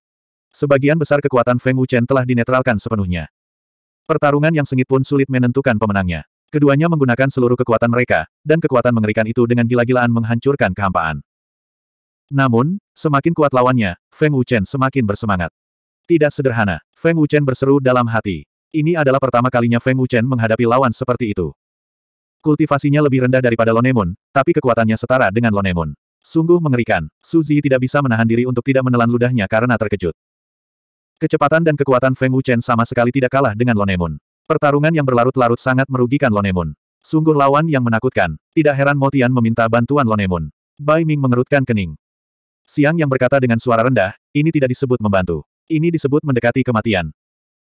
Sebagian besar kekuatan Feng Wuchen telah dinetralkan sepenuhnya. Pertarungan yang sengit pun sulit menentukan pemenangnya. Keduanya menggunakan seluruh kekuatan mereka, dan kekuatan mengerikan itu dengan gila-gilaan menghancurkan kehampaan. Namun, semakin kuat lawannya, Feng Wuchen semakin bersemangat. Tidak sederhana, Feng Wuchen berseru dalam hati. Ini adalah pertama kalinya Feng Wuchen menghadapi lawan seperti itu. Kultivasinya lebih rendah daripada Lonemun, tapi kekuatannya setara dengan Lonemun. Sungguh mengerikan, Suzi tidak bisa menahan diri untuk tidak menelan ludahnya karena terkejut. Kecepatan dan kekuatan Feng Wuchen sama sekali tidak kalah dengan Lonemun. Pertarungan yang berlarut-larut sangat merugikan Lonemun. Sungguh lawan yang menakutkan. Tidak heran Motian meminta bantuan Lonemun. Bai Ming mengerutkan kening. Siang yang berkata dengan suara rendah, ini tidak disebut membantu. Ini disebut mendekati kematian.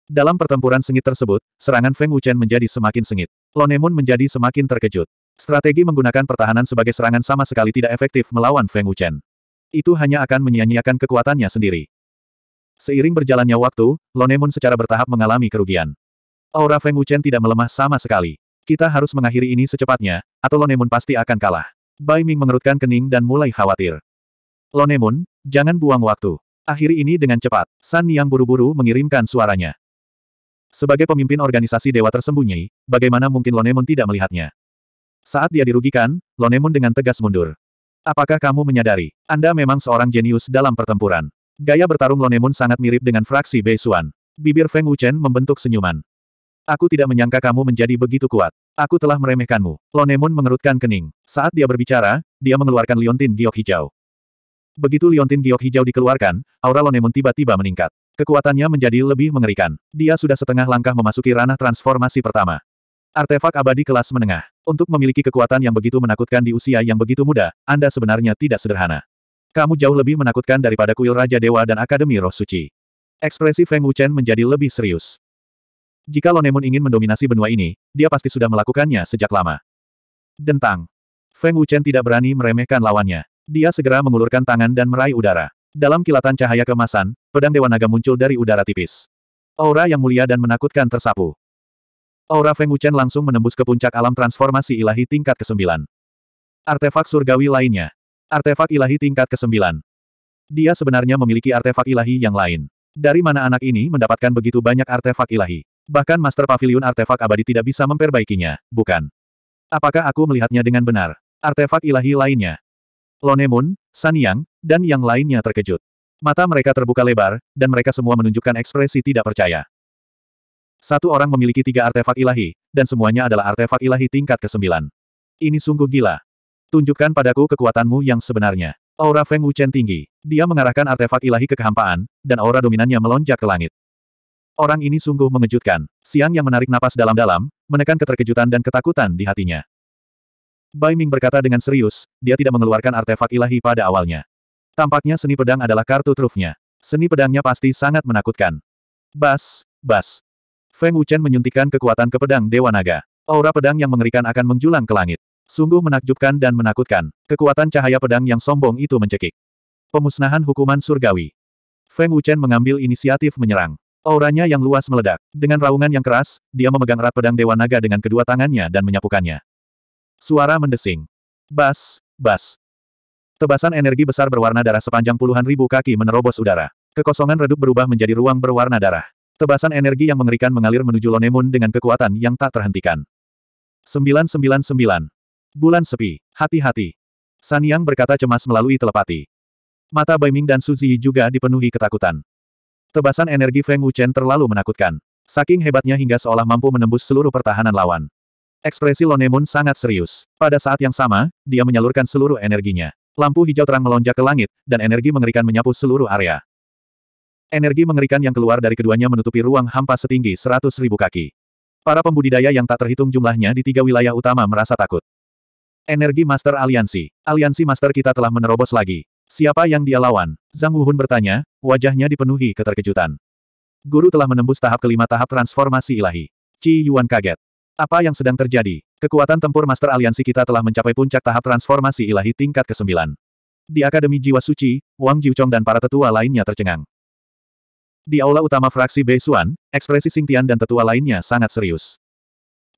Dalam pertempuran sengit tersebut, serangan Feng Wuchen menjadi semakin sengit. Lonemun menjadi semakin terkejut. Strategi menggunakan pertahanan sebagai serangan sama sekali tidak efektif melawan Feng Wuchen. Itu hanya akan menyia-nyiakan kekuatannya sendiri. Seiring berjalannya waktu, Lonemun secara bertahap mengalami kerugian. Aura Feng Wuchen tidak melemah sama sekali. Kita harus mengakhiri ini secepatnya, atau Lonemun pasti akan kalah. Bai Ming mengerutkan kening dan mulai khawatir. Lonemun, jangan buang waktu. Akhiri ini dengan cepat. San Yang buru-buru mengirimkan suaranya. Sebagai pemimpin organisasi dewa tersembunyi, bagaimana mungkin Lonemun tidak melihatnya? Saat dia dirugikan, Lonemun dengan tegas mundur. Apakah kamu menyadari, Anda memang seorang jenius dalam pertempuran? Gaya bertarung Lonemun sangat mirip dengan fraksi Beisuan. Bibir Feng Wuchen membentuk senyuman. Aku tidak menyangka kamu menjadi begitu kuat. Aku telah meremehkanmu. Lonemun mengerutkan kening. Saat dia berbicara, dia mengeluarkan liontin giok hijau. Begitu liontin giok hijau dikeluarkan, aura Lonemun tiba-tiba meningkat. Kekuatannya menjadi lebih mengerikan. Dia sudah setengah langkah memasuki ranah transformasi pertama. Artefak abadi kelas menengah. Untuk memiliki kekuatan yang begitu menakutkan di usia yang begitu muda, Anda sebenarnya tidak sederhana. Kamu jauh lebih menakutkan daripada kuil Raja Dewa dan Akademi Roh Suci. Ekspresi Feng Wuchen menjadi lebih serius. Jika Lonemun ingin mendominasi benua ini, dia pasti sudah melakukannya sejak lama. Dentang. Feng Wuchen tidak berani meremehkan lawannya. Dia segera mengulurkan tangan dan meraih udara. Dalam kilatan cahaya kemasan, pedang Dewa Naga muncul dari udara tipis. Aura yang mulia dan menakutkan tersapu. Aura Feng Wuchen langsung menembus ke puncak alam transformasi ilahi tingkat ke-9. Artefak surgawi lainnya. Artefak ilahi tingkat ke-9. Dia sebenarnya memiliki artefak ilahi yang lain. Dari mana anak ini mendapatkan begitu banyak artefak ilahi? Bahkan Master Pavilion artefak abadi tidak bisa memperbaikinya, bukan? Apakah aku melihatnya dengan benar? Artefak ilahi lainnya. Lonemun, Sanyang, dan yang lainnya terkejut. Mata mereka terbuka lebar, dan mereka semua menunjukkan ekspresi tidak percaya. Satu orang memiliki tiga artefak ilahi, dan semuanya adalah artefak ilahi tingkat ke-9. Ini sungguh gila. Tunjukkan padaku kekuatanmu yang sebenarnya. Aura Feng Wuchen tinggi. Dia mengarahkan artefak ilahi ke kehampaan, dan aura dominannya melonjak ke langit. Orang ini sungguh mengejutkan. Siang yang menarik napas dalam-dalam, menekan keterkejutan dan ketakutan di hatinya. Bai Ming berkata dengan serius, dia tidak mengeluarkan artefak ilahi pada awalnya. Tampaknya seni pedang adalah kartu trufnya. Seni pedangnya pasti sangat menakutkan. Bas, bas. Feng Wuchen menyuntikkan kekuatan ke pedang Dewa Naga. Aura pedang yang mengerikan akan menjulang ke langit. Sungguh menakjubkan dan menakutkan, kekuatan cahaya pedang yang sombong itu mencekik. Pemusnahan hukuman surgawi. Feng Wuchen mengambil inisiatif menyerang. Auranya yang luas meledak. Dengan raungan yang keras, dia memegang erat pedang Dewa Naga dengan kedua tangannya dan menyapukannya. Suara mendesing. Bas, bas. Tebasan energi besar berwarna darah sepanjang puluhan ribu kaki menerobos udara. Kekosongan redup berubah menjadi ruang berwarna darah. Tebasan energi yang mengerikan mengalir menuju Lonemun dengan kekuatan yang tak terhentikan. 999. Bulan sepi, hati-hati. San Yang berkata cemas melalui telepati. Mata Baiming dan Suzi juga dipenuhi ketakutan. Tebasan energi Feng Wuchen terlalu menakutkan. Saking hebatnya hingga seolah mampu menembus seluruh pertahanan lawan. Ekspresi Lonemun sangat serius. Pada saat yang sama, dia menyalurkan seluruh energinya. Lampu hijau terang melonjak ke langit, dan energi mengerikan menyapu seluruh area. Energi mengerikan yang keluar dari keduanya menutupi ruang hampa setinggi seratus ribu kaki. Para pembudidaya yang tak terhitung jumlahnya di tiga wilayah utama merasa takut. Energi Master Aliansi. Aliansi Master kita telah menerobos lagi. Siapa yang dia lawan? Zhang Wuhun bertanya, wajahnya dipenuhi keterkejutan. Guru telah menembus tahap kelima tahap transformasi ilahi. Ci Yuan kaget. Apa yang sedang terjadi? Kekuatan tempur Master Aliansi kita telah mencapai puncak tahap transformasi ilahi tingkat ke-9. Di Akademi Jiwa Suci, Wang Jiuchong dan para tetua lainnya tercengang. Di aula utama fraksi Bei Beisuan, ekspresi Singtian dan tetua lainnya sangat serius.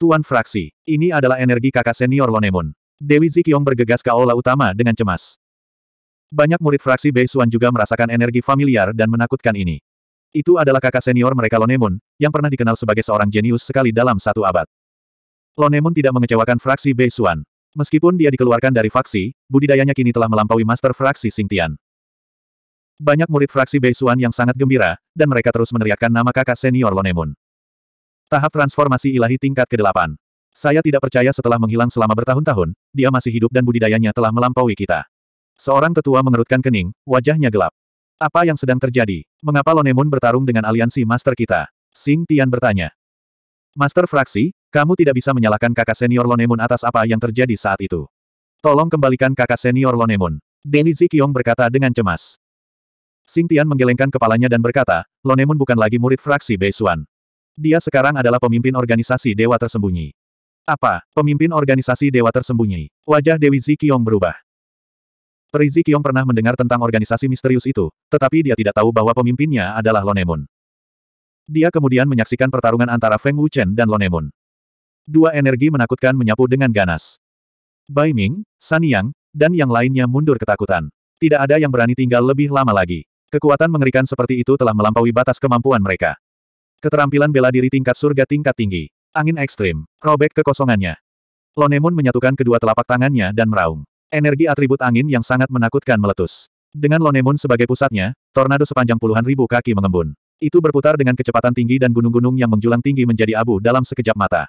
Tuan fraksi, ini adalah energi kakak senior Lonemun. Dewi Zikyong bergegas ke aula utama dengan cemas. Banyak murid fraksi Bei Xuan juga merasakan energi familiar dan menakutkan ini. Itu adalah kakak senior mereka Lonemun, yang pernah dikenal sebagai seorang jenius sekali dalam satu abad. Lonemun tidak mengecewakan fraksi Bei Xuan. Meskipun dia dikeluarkan dari fraksi. budidayanya kini telah melampaui master fraksi Singtian. Banyak murid fraksi Bei Xuan yang sangat gembira, dan mereka terus meneriakkan nama kakak senior Lonemun. Tahap transformasi ilahi tingkat ke-8. Saya tidak percaya setelah menghilang selama bertahun-tahun, dia masih hidup dan budidayanya telah melampaui kita. Seorang tetua mengerutkan kening, wajahnya gelap. Apa yang sedang terjadi? Mengapa Lonemon bertarung dengan aliansi master kita? Sing Tian bertanya. Master Fraksi, kamu tidak bisa menyalahkan kakak senior Lonemon atas apa yang terjadi saat itu. Tolong kembalikan kakak senior Lonemon. Benny Zikyong berkata dengan cemas. Sing Tian menggelengkan kepalanya dan berkata, Lonemon bukan lagi murid Fraksi Beisuan. Dia sekarang adalah pemimpin organisasi dewa tersembunyi. Apa, pemimpin organisasi dewa tersembunyi? Wajah Dewi Zikiong berubah. Peri Zikiong pernah mendengar tentang organisasi misterius itu, tetapi dia tidak tahu bahwa pemimpinnya adalah Lonemun. Dia kemudian menyaksikan pertarungan antara Feng Wuchen dan Lonemun. Dua energi menakutkan menyapu dengan ganas. Bai Ming, San Yang, dan yang lainnya mundur ketakutan. Tidak ada yang berani tinggal lebih lama lagi. Kekuatan mengerikan seperti itu telah melampaui batas kemampuan mereka. Keterampilan bela diri tingkat surga tingkat tinggi. Angin ekstrim. Robek kekosongannya. Lonemun menyatukan kedua telapak tangannya dan meraung. Energi atribut angin yang sangat menakutkan meletus. Dengan Lonemun sebagai pusatnya, tornado sepanjang puluhan ribu kaki mengembun. Itu berputar dengan kecepatan tinggi dan gunung-gunung yang menjulang tinggi menjadi abu dalam sekejap mata.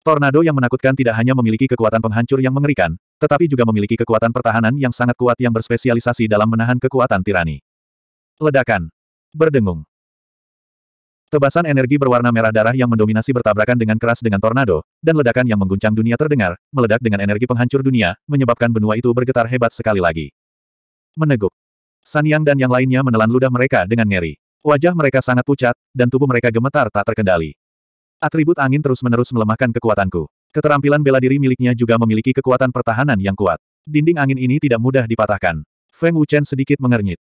Tornado yang menakutkan tidak hanya memiliki kekuatan penghancur yang mengerikan, tetapi juga memiliki kekuatan pertahanan yang sangat kuat yang berspesialisasi dalam menahan kekuatan tirani. Ledakan. Berdengung. Tebasan energi berwarna merah darah yang mendominasi bertabrakan dengan keras dengan tornado, dan ledakan yang mengguncang dunia terdengar, meledak dengan energi penghancur dunia, menyebabkan benua itu bergetar hebat sekali lagi. Meneguk. San Yang dan yang lainnya menelan ludah mereka dengan ngeri. Wajah mereka sangat pucat, dan tubuh mereka gemetar tak terkendali. Atribut angin terus-menerus melemahkan kekuatanku. Keterampilan bela diri miliknya juga memiliki kekuatan pertahanan yang kuat. Dinding angin ini tidak mudah dipatahkan. Feng Wuchen sedikit mengernyit.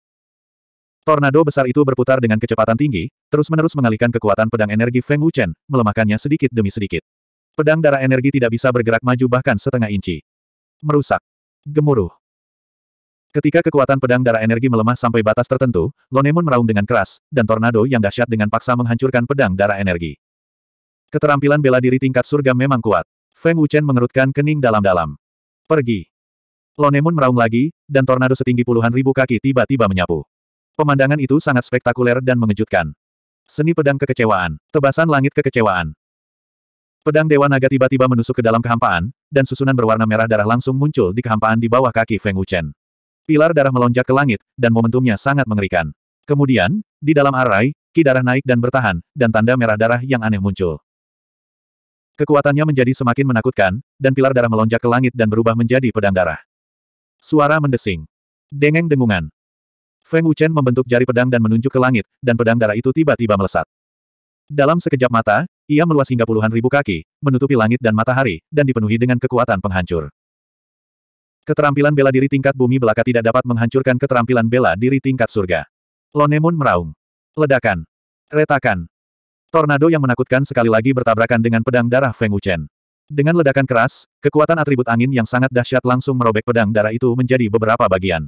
Tornado besar itu berputar dengan kecepatan tinggi, terus-menerus mengalihkan kekuatan pedang energi Feng Wuchen, melemahkannya sedikit demi sedikit. Pedang darah energi tidak bisa bergerak maju bahkan setengah inci. Merusak. Gemuruh. Ketika kekuatan pedang darah energi melemah sampai batas tertentu, Lonemon meraung dengan keras, dan tornado yang dahsyat dengan paksa menghancurkan pedang darah energi. Keterampilan bela diri tingkat surga memang kuat. Feng Wuchen mengerutkan kening dalam-dalam. Pergi. Lonemon meraung lagi, dan tornado setinggi puluhan ribu kaki tiba-tiba menyapu. Pemandangan itu sangat spektakuler dan mengejutkan. Seni pedang kekecewaan. Tebasan langit kekecewaan. Pedang Dewa Naga tiba-tiba menusuk ke dalam kehampaan, dan susunan berwarna merah darah langsung muncul di kehampaan di bawah kaki Feng Wuchen. Pilar darah melonjak ke langit, dan momentumnya sangat mengerikan. Kemudian, di dalam arai, ki darah naik dan bertahan, dan tanda merah darah yang aneh muncul. Kekuatannya menjadi semakin menakutkan, dan pilar darah melonjak ke langit dan berubah menjadi pedang darah. Suara mendesing. Dengeng dengungan. Feng Wuchen membentuk jari pedang dan menunjuk ke langit, dan pedang darah itu tiba-tiba melesat. Dalam sekejap mata, ia meluas hingga puluhan ribu kaki, menutupi langit dan matahari, dan dipenuhi dengan kekuatan penghancur. Keterampilan bela diri tingkat bumi belaka tidak dapat menghancurkan keterampilan bela diri tingkat surga. Lonemun meraung. Ledakan. Retakan. Tornado yang menakutkan sekali lagi bertabrakan dengan pedang darah Feng Wuchen. Dengan ledakan keras, kekuatan atribut angin yang sangat dahsyat langsung merobek pedang darah itu menjadi beberapa bagian.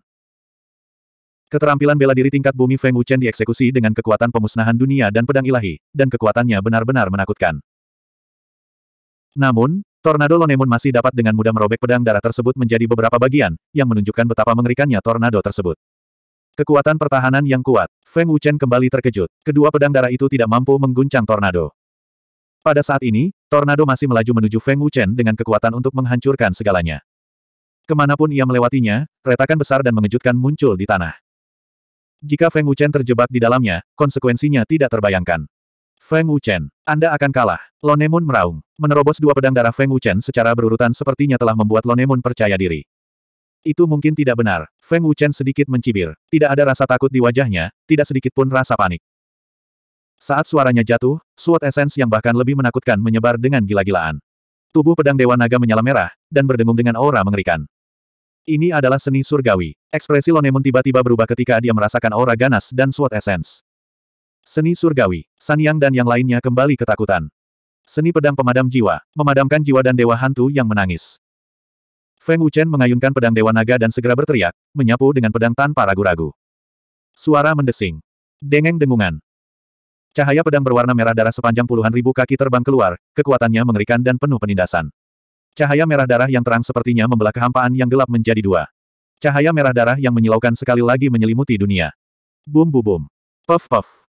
Keterampilan bela diri tingkat bumi Feng Wuchen dieksekusi dengan kekuatan pemusnahan dunia dan pedang ilahi, dan kekuatannya benar-benar menakutkan. Namun, Tornado Lonemon masih dapat dengan mudah merobek pedang darah tersebut menjadi beberapa bagian, yang menunjukkan betapa mengerikannya tornado tersebut. Kekuatan pertahanan yang kuat, Feng Wuchen kembali terkejut. Kedua pedang darah itu tidak mampu mengguncang tornado. Pada saat ini, tornado masih melaju menuju Feng Wuchen dengan kekuatan untuk menghancurkan segalanya. Kemanapun ia melewatinya, retakan besar dan mengejutkan muncul di tanah. Jika Feng Wuchen terjebak di dalamnya, konsekuensinya tidak terbayangkan. Feng Wuchen, Anda akan kalah. Lonemun meraung. Menerobos dua pedang darah Feng Wuchen secara berurutan sepertinya telah membuat Lonemun percaya diri. Itu mungkin tidak benar. Feng Wuchen sedikit mencibir. Tidak ada rasa takut di wajahnya, tidak sedikit pun rasa panik. Saat suaranya jatuh, suat esens yang bahkan lebih menakutkan menyebar dengan gila-gilaan. Tubuh pedang Dewa Naga menyala merah, dan berdengung dengan aura mengerikan. Ini adalah seni surgawi. Ekspresi Lonemon tiba-tiba berubah ketika dia merasakan aura ganas dan sword essence. Seni surgawi, Sanyang dan yang lainnya kembali ketakutan. Seni pedang pemadam jiwa, memadamkan jiwa dan dewa hantu yang menangis. Feng Wuchen mengayunkan pedang dewa naga dan segera berteriak, menyapu dengan pedang tanpa ragu-ragu. Suara mendesing. Dengeng dengungan. Cahaya pedang berwarna merah darah sepanjang puluhan ribu kaki terbang keluar, kekuatannya mengerikan dan penuh penindasan. Cahaya merah darah yang terang sepertinya membelah kehampaan yang gelap menjadi dua. Cahaya merah darah yang menyilaukan sekali lagi menyelimuti dunia. Bum bum bum. Puff puff.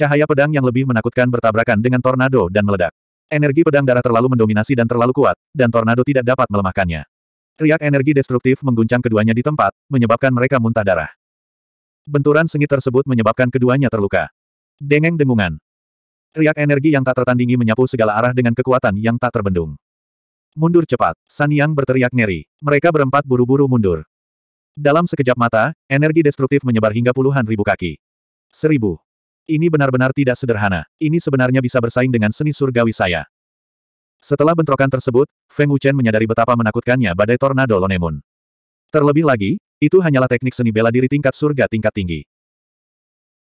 Cahaya pedang yang lebih menakutkan bertabrakan dengan tornado dan meledak. Energi pedang darah terlalu mendominasi dan terlalu kuat, dan tornado tidak dapat melemahkannya. Riak energi destruktif mengguncang keduanya di tempat, menyebabkan mereka muntah darah. Benturan sengit tersebut menyebabkan keduanya terluka. Dengeng dengungan. Riak energi yang tak tertandingi menyapu segala arah dengan kekuatan yang tak terbendung. Mundur cepat, San Yang berteriak ngeri. Mereka berempat buru-buru mundur. Dalam sekejap mata, energi destruktif menyebar hingga puluhan ribu kaki. Seribu. Ini benar-benar tidak sederhana. Ini sebenarnya bisa bersaing dengan seni surgawi saya. Setelah bentrokan tersebut, Feng Wuchen menyadari betapa menakutkannya badai tornado Lonemun. Terlebih lagi, itu hanyalah teknik seni bela diri tingkat surga tingkat tinggi.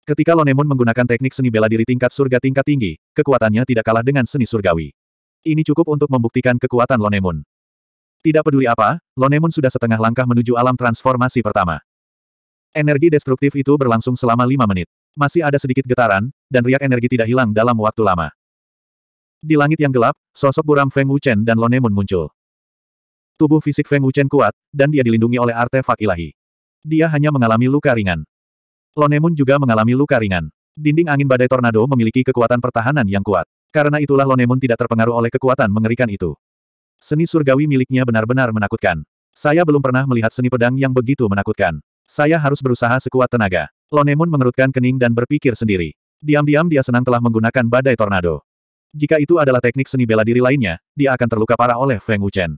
Ketika Lonemun menggunakan teknik seni bela diri tingkat surga tingkat tinggi, kekuatannya tidak kalah dengan seni surgawi. Ini cukup untuk membuktikan kekuatan Lonemun. Tidak peduli apa, Lonemun sudah setengah langkah menuju alam transformasi pertama. Energi destruktif itu berlangsung selama lima menit. Masih ada sedikit getaran, dan riak energi tidak hilang dalam waktu lama. Di langit yang gelap, sosok buram Feng Wuchen dan Lonemun muncul. Tubuh fisik Feng Wuchen kuat, dan dia dilindungi oleh artefak ilahi. Dia hanya mengalami luka ringan. Lonemun juga mengalami luka ringan. Dinding angin badai tornado memiliki kekuatan pertahanan yang kuat. Karena itulah Lonemon tidak terpengaruh oleh kekuatan mengerikan itu. Seni surgawi miliknya benar-benar menakutkan. Saya belum pernah melihat seni pedang yang begitu menakutkan. Saya harus berusaha sekuat tenaga. Lonemon mengerutkan kening dan berpikir sendiri. Diam-diam dia senang telah menggunakan badai tornado. Jika itu adalah teknik seni bela diri lainnya, dia akan terluka parah oleh Feng Wuchen.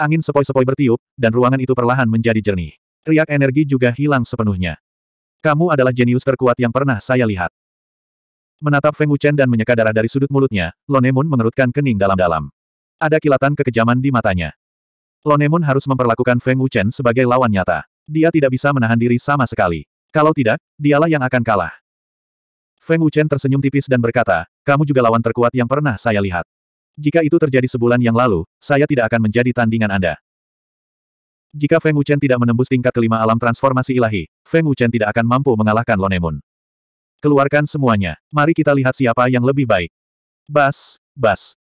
Angin sepoi-sepoi bertiup, dan ruangan itu perlahan menjadi jernih. Riak energi juga hilang sepenuhnya. Kamu adalah jenius terkuat yang pernah saya lihat. Menatap Feng Wuchen dan menyeka darah dari sudut mulutnya, Lonemun mengerutkan kening dalam-dalam. Ada kilatan kekejaman di matanya. Lonemun harus memperlakukan Feng Wuchen sebagai lawan nyata. Dia tidak bisa menahan diri sama sekali. Kalau tidak, dialah yang akan kalah. Feng Wuchen tersenyum tipis dan berkata, kamu juga lawan terkuat yang pernah saya lihat. Jika itu terjadi sebulan yang lalu, saya tidak akan menjadi tandingan Anda. Jika Feng Wuchen tidak menembus tingkat kelima alam transformasi ilahi, Feng Wuchen tidak akan mampu mengalahkan Lonemun. Keluarkan semuanya. Mari kita lihat siapa yang lebih baik. Bas, bas.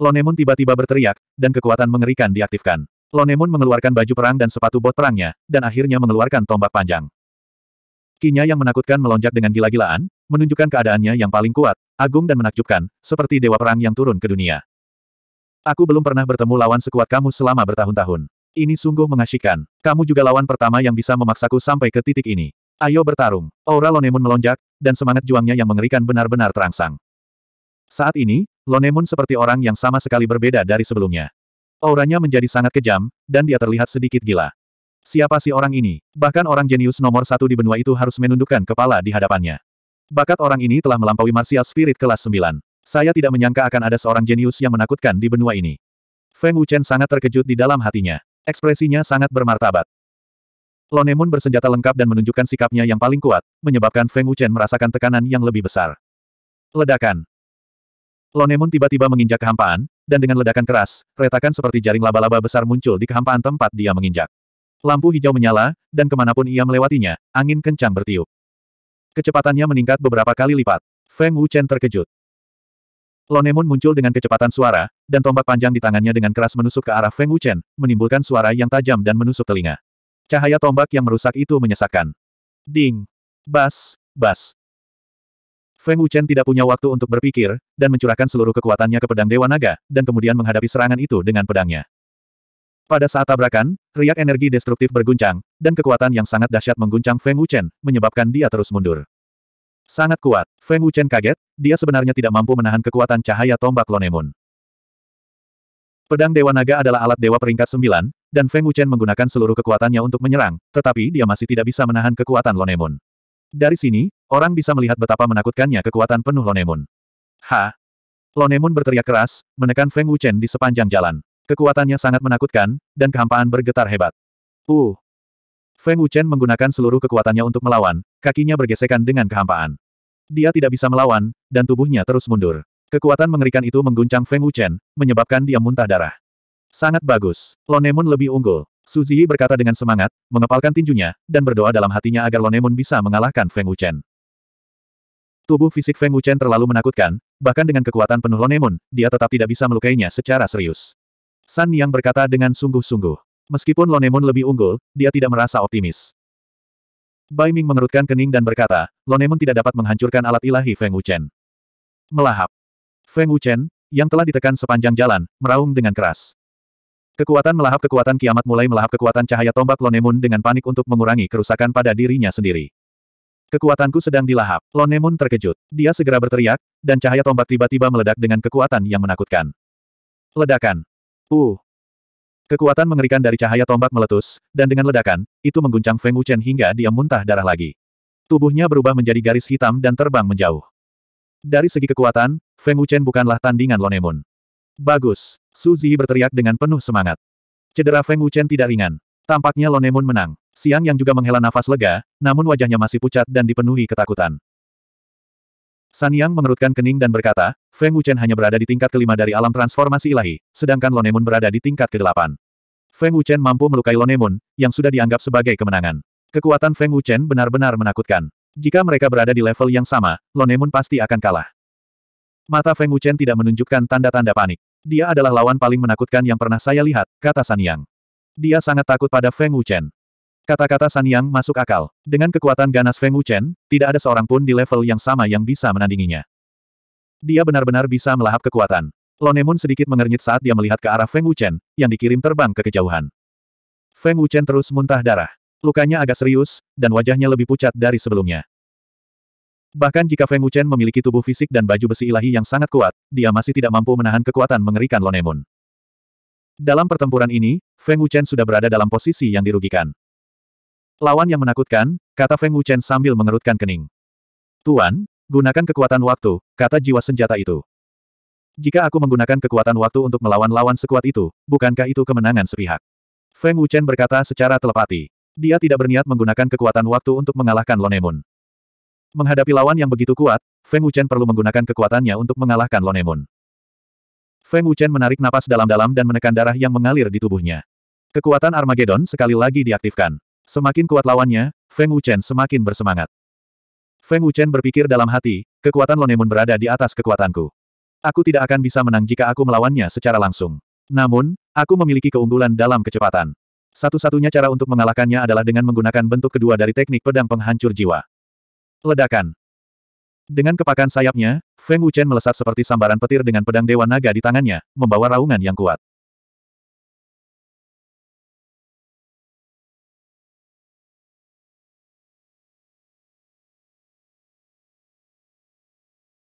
Lonemon tiba-tiba berteriak, dan kekuatan mengerikan diaktifkan. Lonemon mengeluarkan baju perang dan sepatu bot perangnya, dan akhirnya mengeluarkan tombak panjang. Kinya yang menakutkan melonjak dengan gila-gilaan, menunjukkan keadaannya yang paling kuat, agung dan menakjubkan, seperti dewa perang yang turun ke dunia. Aku belum pernah bertemu lawan sekuat kamu selama bertahun-tahun. Ini sungguh mengasyikan. Kamu juga lawan pertama yang bisa memaksaku sampai ke titik ini. Ayo bertarung. Aura Lonemun melonjak, dan semangat juangnya yang mengerikan benar-benar terangsang. Saat ini, Lonemun seperti orang yang sama sekali berbeda dari sebelumnya. Auranya menjadi sangat kejam, dan dia terlihat sedikit gila. Siapa sih orang ini? Bahkan orang jenius nomor satu di benua itu harus menundukkan kepala di hadapannya. Bakat orang ini telah melampaui martial spirit kelas 9. Saya tidak menyangka akan ada seorang jenius yang menakutkan di benua ini. Feng Wuchen sangat terkejut di dalam hatinya. Ekspresinya sangat bermartabat. Lonemon bersenjata lengkap dan menunjukkan sikapnya yang paling kuat, menyebabkan Feng Wuchen merasakan tekanan yang lebih besar. Ledakan. Lonemon tiba-tiba menginjak kehampaan, dan dengan ledakan keras, retakan seperti jaring laba-laba besar muncul di kehampaan tempat dia menginjak. Lampu hijau menyala, dan kemanapun ia melewatinya, angin kencang bertiup. Kecepatannya meningkat beberapa kali lipat. Feng Wuchen terkejut. Lonemon muncul dengan kecepatan suara, dan tombak panjang di tangannya dengan keras menusuk ke arah Feng Wuchen, menimbulkan suara yang tajam dan menusuk telinga. Cahaya tombak yang merusak itu menyesakkan. Ding! Bas! Bas! Feng Wuchen tidak punya waktu untuk berpikir, dan mencurahkan seluruh kekuatannya ke pedang Dewa Naga, dan kemudian menghadapi serangan itu dengan pedangnya. Pada saat tabrakan, riak energi destruktif berguncang, dan kekuatan yang sangat dahsyat mengguncang Feng Wuchen, menyebabkan dia terus mundur. Sangat kuat, Feng Wuchen kaget, dia sebenarnya tidak mampu menahan kekuatan cahaya tombak Lonemun. Pedang Dewa Naga adalah alat dewa peringkat sembilan, dan Feng Wuchen menggunakan seluruh kekuatannya untuk menyerang, tetapi dia masih tidak bisa menahan kekuatan Lonemun. Dari sini, orang bisa melihat betapa menakutkannya kekuatan penuh Lonemun. Ha! Lonemun berteriak keras, menekan Feng Wuchen di sepanjang jalan. Kekuatannya sangat menakutkan, dan kehampaan bergetar hebat. Uh! Feng Wuchen menggunakan seluruh kekuatannya untuk melawan, kakinya bergesekan dengan kehampaan. Dia tidak bisa melawan, dan tubuhnya terus mundur. Kekuatan mengerikan itu mengguncang Feng Wuchen, menyebabkan dia muntah darah. Sangat bagus. Lonemun lebih unggul. Suziyi berkata dengan semangat, mengepalkan tinjunya, dan berdoa dalam hatinya agar Lonemun bisa mengalahkan Feng Wuchen. Tubuh fisik Feng Wuchen terlalu menakutkan, bahkan dengan kekuatan penuh Lonemun, dia tetap tidak bisa melukainya secara serius. San Yang berkata dengan sungguh-sungguh. Meskipun Lonemun lebih unggul, dia tidak merasa optimis. Bai Ming mengerutkan kening dan berkata, Lonemun tidak dapat menghancurkan alat ilahi Feng Wuchen. Melahap. Feng Wuchen, yang telah ditekan sepanjang jalan, meraung dengan keras. Kekuatan melahap kekuatan kiamat mulai melahap kekuatan cahaya tombak Lonemun dengan panik untuk mengurangi kerusakan pada dirinya sendiri. Kekuatanku sedang dilahap. Lonemun terkejut. Dia segera berteriak, dan cahaya tombak tiba-tiba meledak dengan kekuatan yang menakutkan. Ledakan. Uh. Kekuatan mengerikan dari cahaya tombak meletus, dan dengan ledakan, itu mengguncang Feng Wuchen hingga dia muntah darah lagi. Tubuhnya berubah menjadi garis hitam dan terbang menjauh. Dari segi kekuatan, Feng Wuchen bukanlah tandingan Lonemun. Bagus! Su Zi berteriak dengan penuh semangat. Cedera Feng Wuchen tidak ringan. Tampaknya Lonemun menang. Siang yang juga menghela nafas lega, namun wajahnya masih pucat dan dipenuhi ketakutan. San Yang mengerutkan kening dan berkata, Feng Wuchen hanya berada di tingkat kelima dari alam transformasi ilahi, sedangkan Lonemun berada di tingkat kedelapan. Feng Wuchen mampu melukai Lonemun, yang sudah dianggap sebagai kemenangan. Kekuatan Feng Wuchen benar-benar menakutkan. Jika mereka berada di level yang sama, Lonemun pasti akan kalah. Mata Feng Wuchen tidak menunjukkan tanda-tanda panik. Dia adalah lawan paling menakutkan yang pernah saya lihat, kata San Yang. Dia sangat takut pada Feng Wuchen. Kata-kata San Yang masuk akal. Dengan kekuatan ganas Feng Wuchen, tidak ada seorang pun di level yang sama yang bisa menandinginya. Dia benar-benar bisa melahap kekuatan. Lonemun sedikit mengernyit saat dia melihat ke arah Feng Wuchen, yang dikirim terbang ke kejauhan. Feng Wuchen terus muntah darah. Lukanya agak serius, dan wajahnya lebih pucat dari sebelumnya. Bahkan jika Feng Wuchen memiliki tubuh fisik dan baju besi ilahi yang sangat kuat, dia masih tidak mampu menahan kekuatan mengerikan Lonemun. Dalam pertempuran ini, Feng Wuchen sudah berada dalam posisi yang dirugikan. Lawan yang menakutkan, kata Feng Wuchen sambil mengerutkan kening. Tuan, gunakan kekuatan waktu, kata jiwa senjata itu. Jika aku menggunakan kekuatan waktu untuk melawan lawan sekuat itu, bukankah itu kemenangan sepihak? Feng Wuchen berkata secara telepati. Dia tidak berniat menggunakan kekuatan waktu untuk mengalahkan Lonemun. Menghadapi lawan yang begitu kuat, Feng Wuchen perlu menggunakan kekuatannya untuk mengalahkan Lonemun. Feng Wuchen menarik napas dalam-dalam dan menekan darah yang mengalir di tubuhnya. Kekuatan Armageddon sekali lagi diaktifkan. Semakin kuat lawannya, Feng Wuchen semakin bersemangat. Feng Wuchen berpikir dalam hati, kekuatan Lonemun berada di atas kekuatanku. Aku tidak akan bisa menang jika aku melawannya secara langsung. Namun, aku memiliki keunggulan dalam kecepatan. Satu-satunya cara untuk mengalahkannya adalah dengan menggunakan bentuk kedua dari teknik pedang penghancur jiwa. Ledakan. Dengan kepakan sayapnya, Feng Wuchen melesat seperti sambaran petir dengan pedang Dewa Naga di tangannya, membawa raungan yang kuat.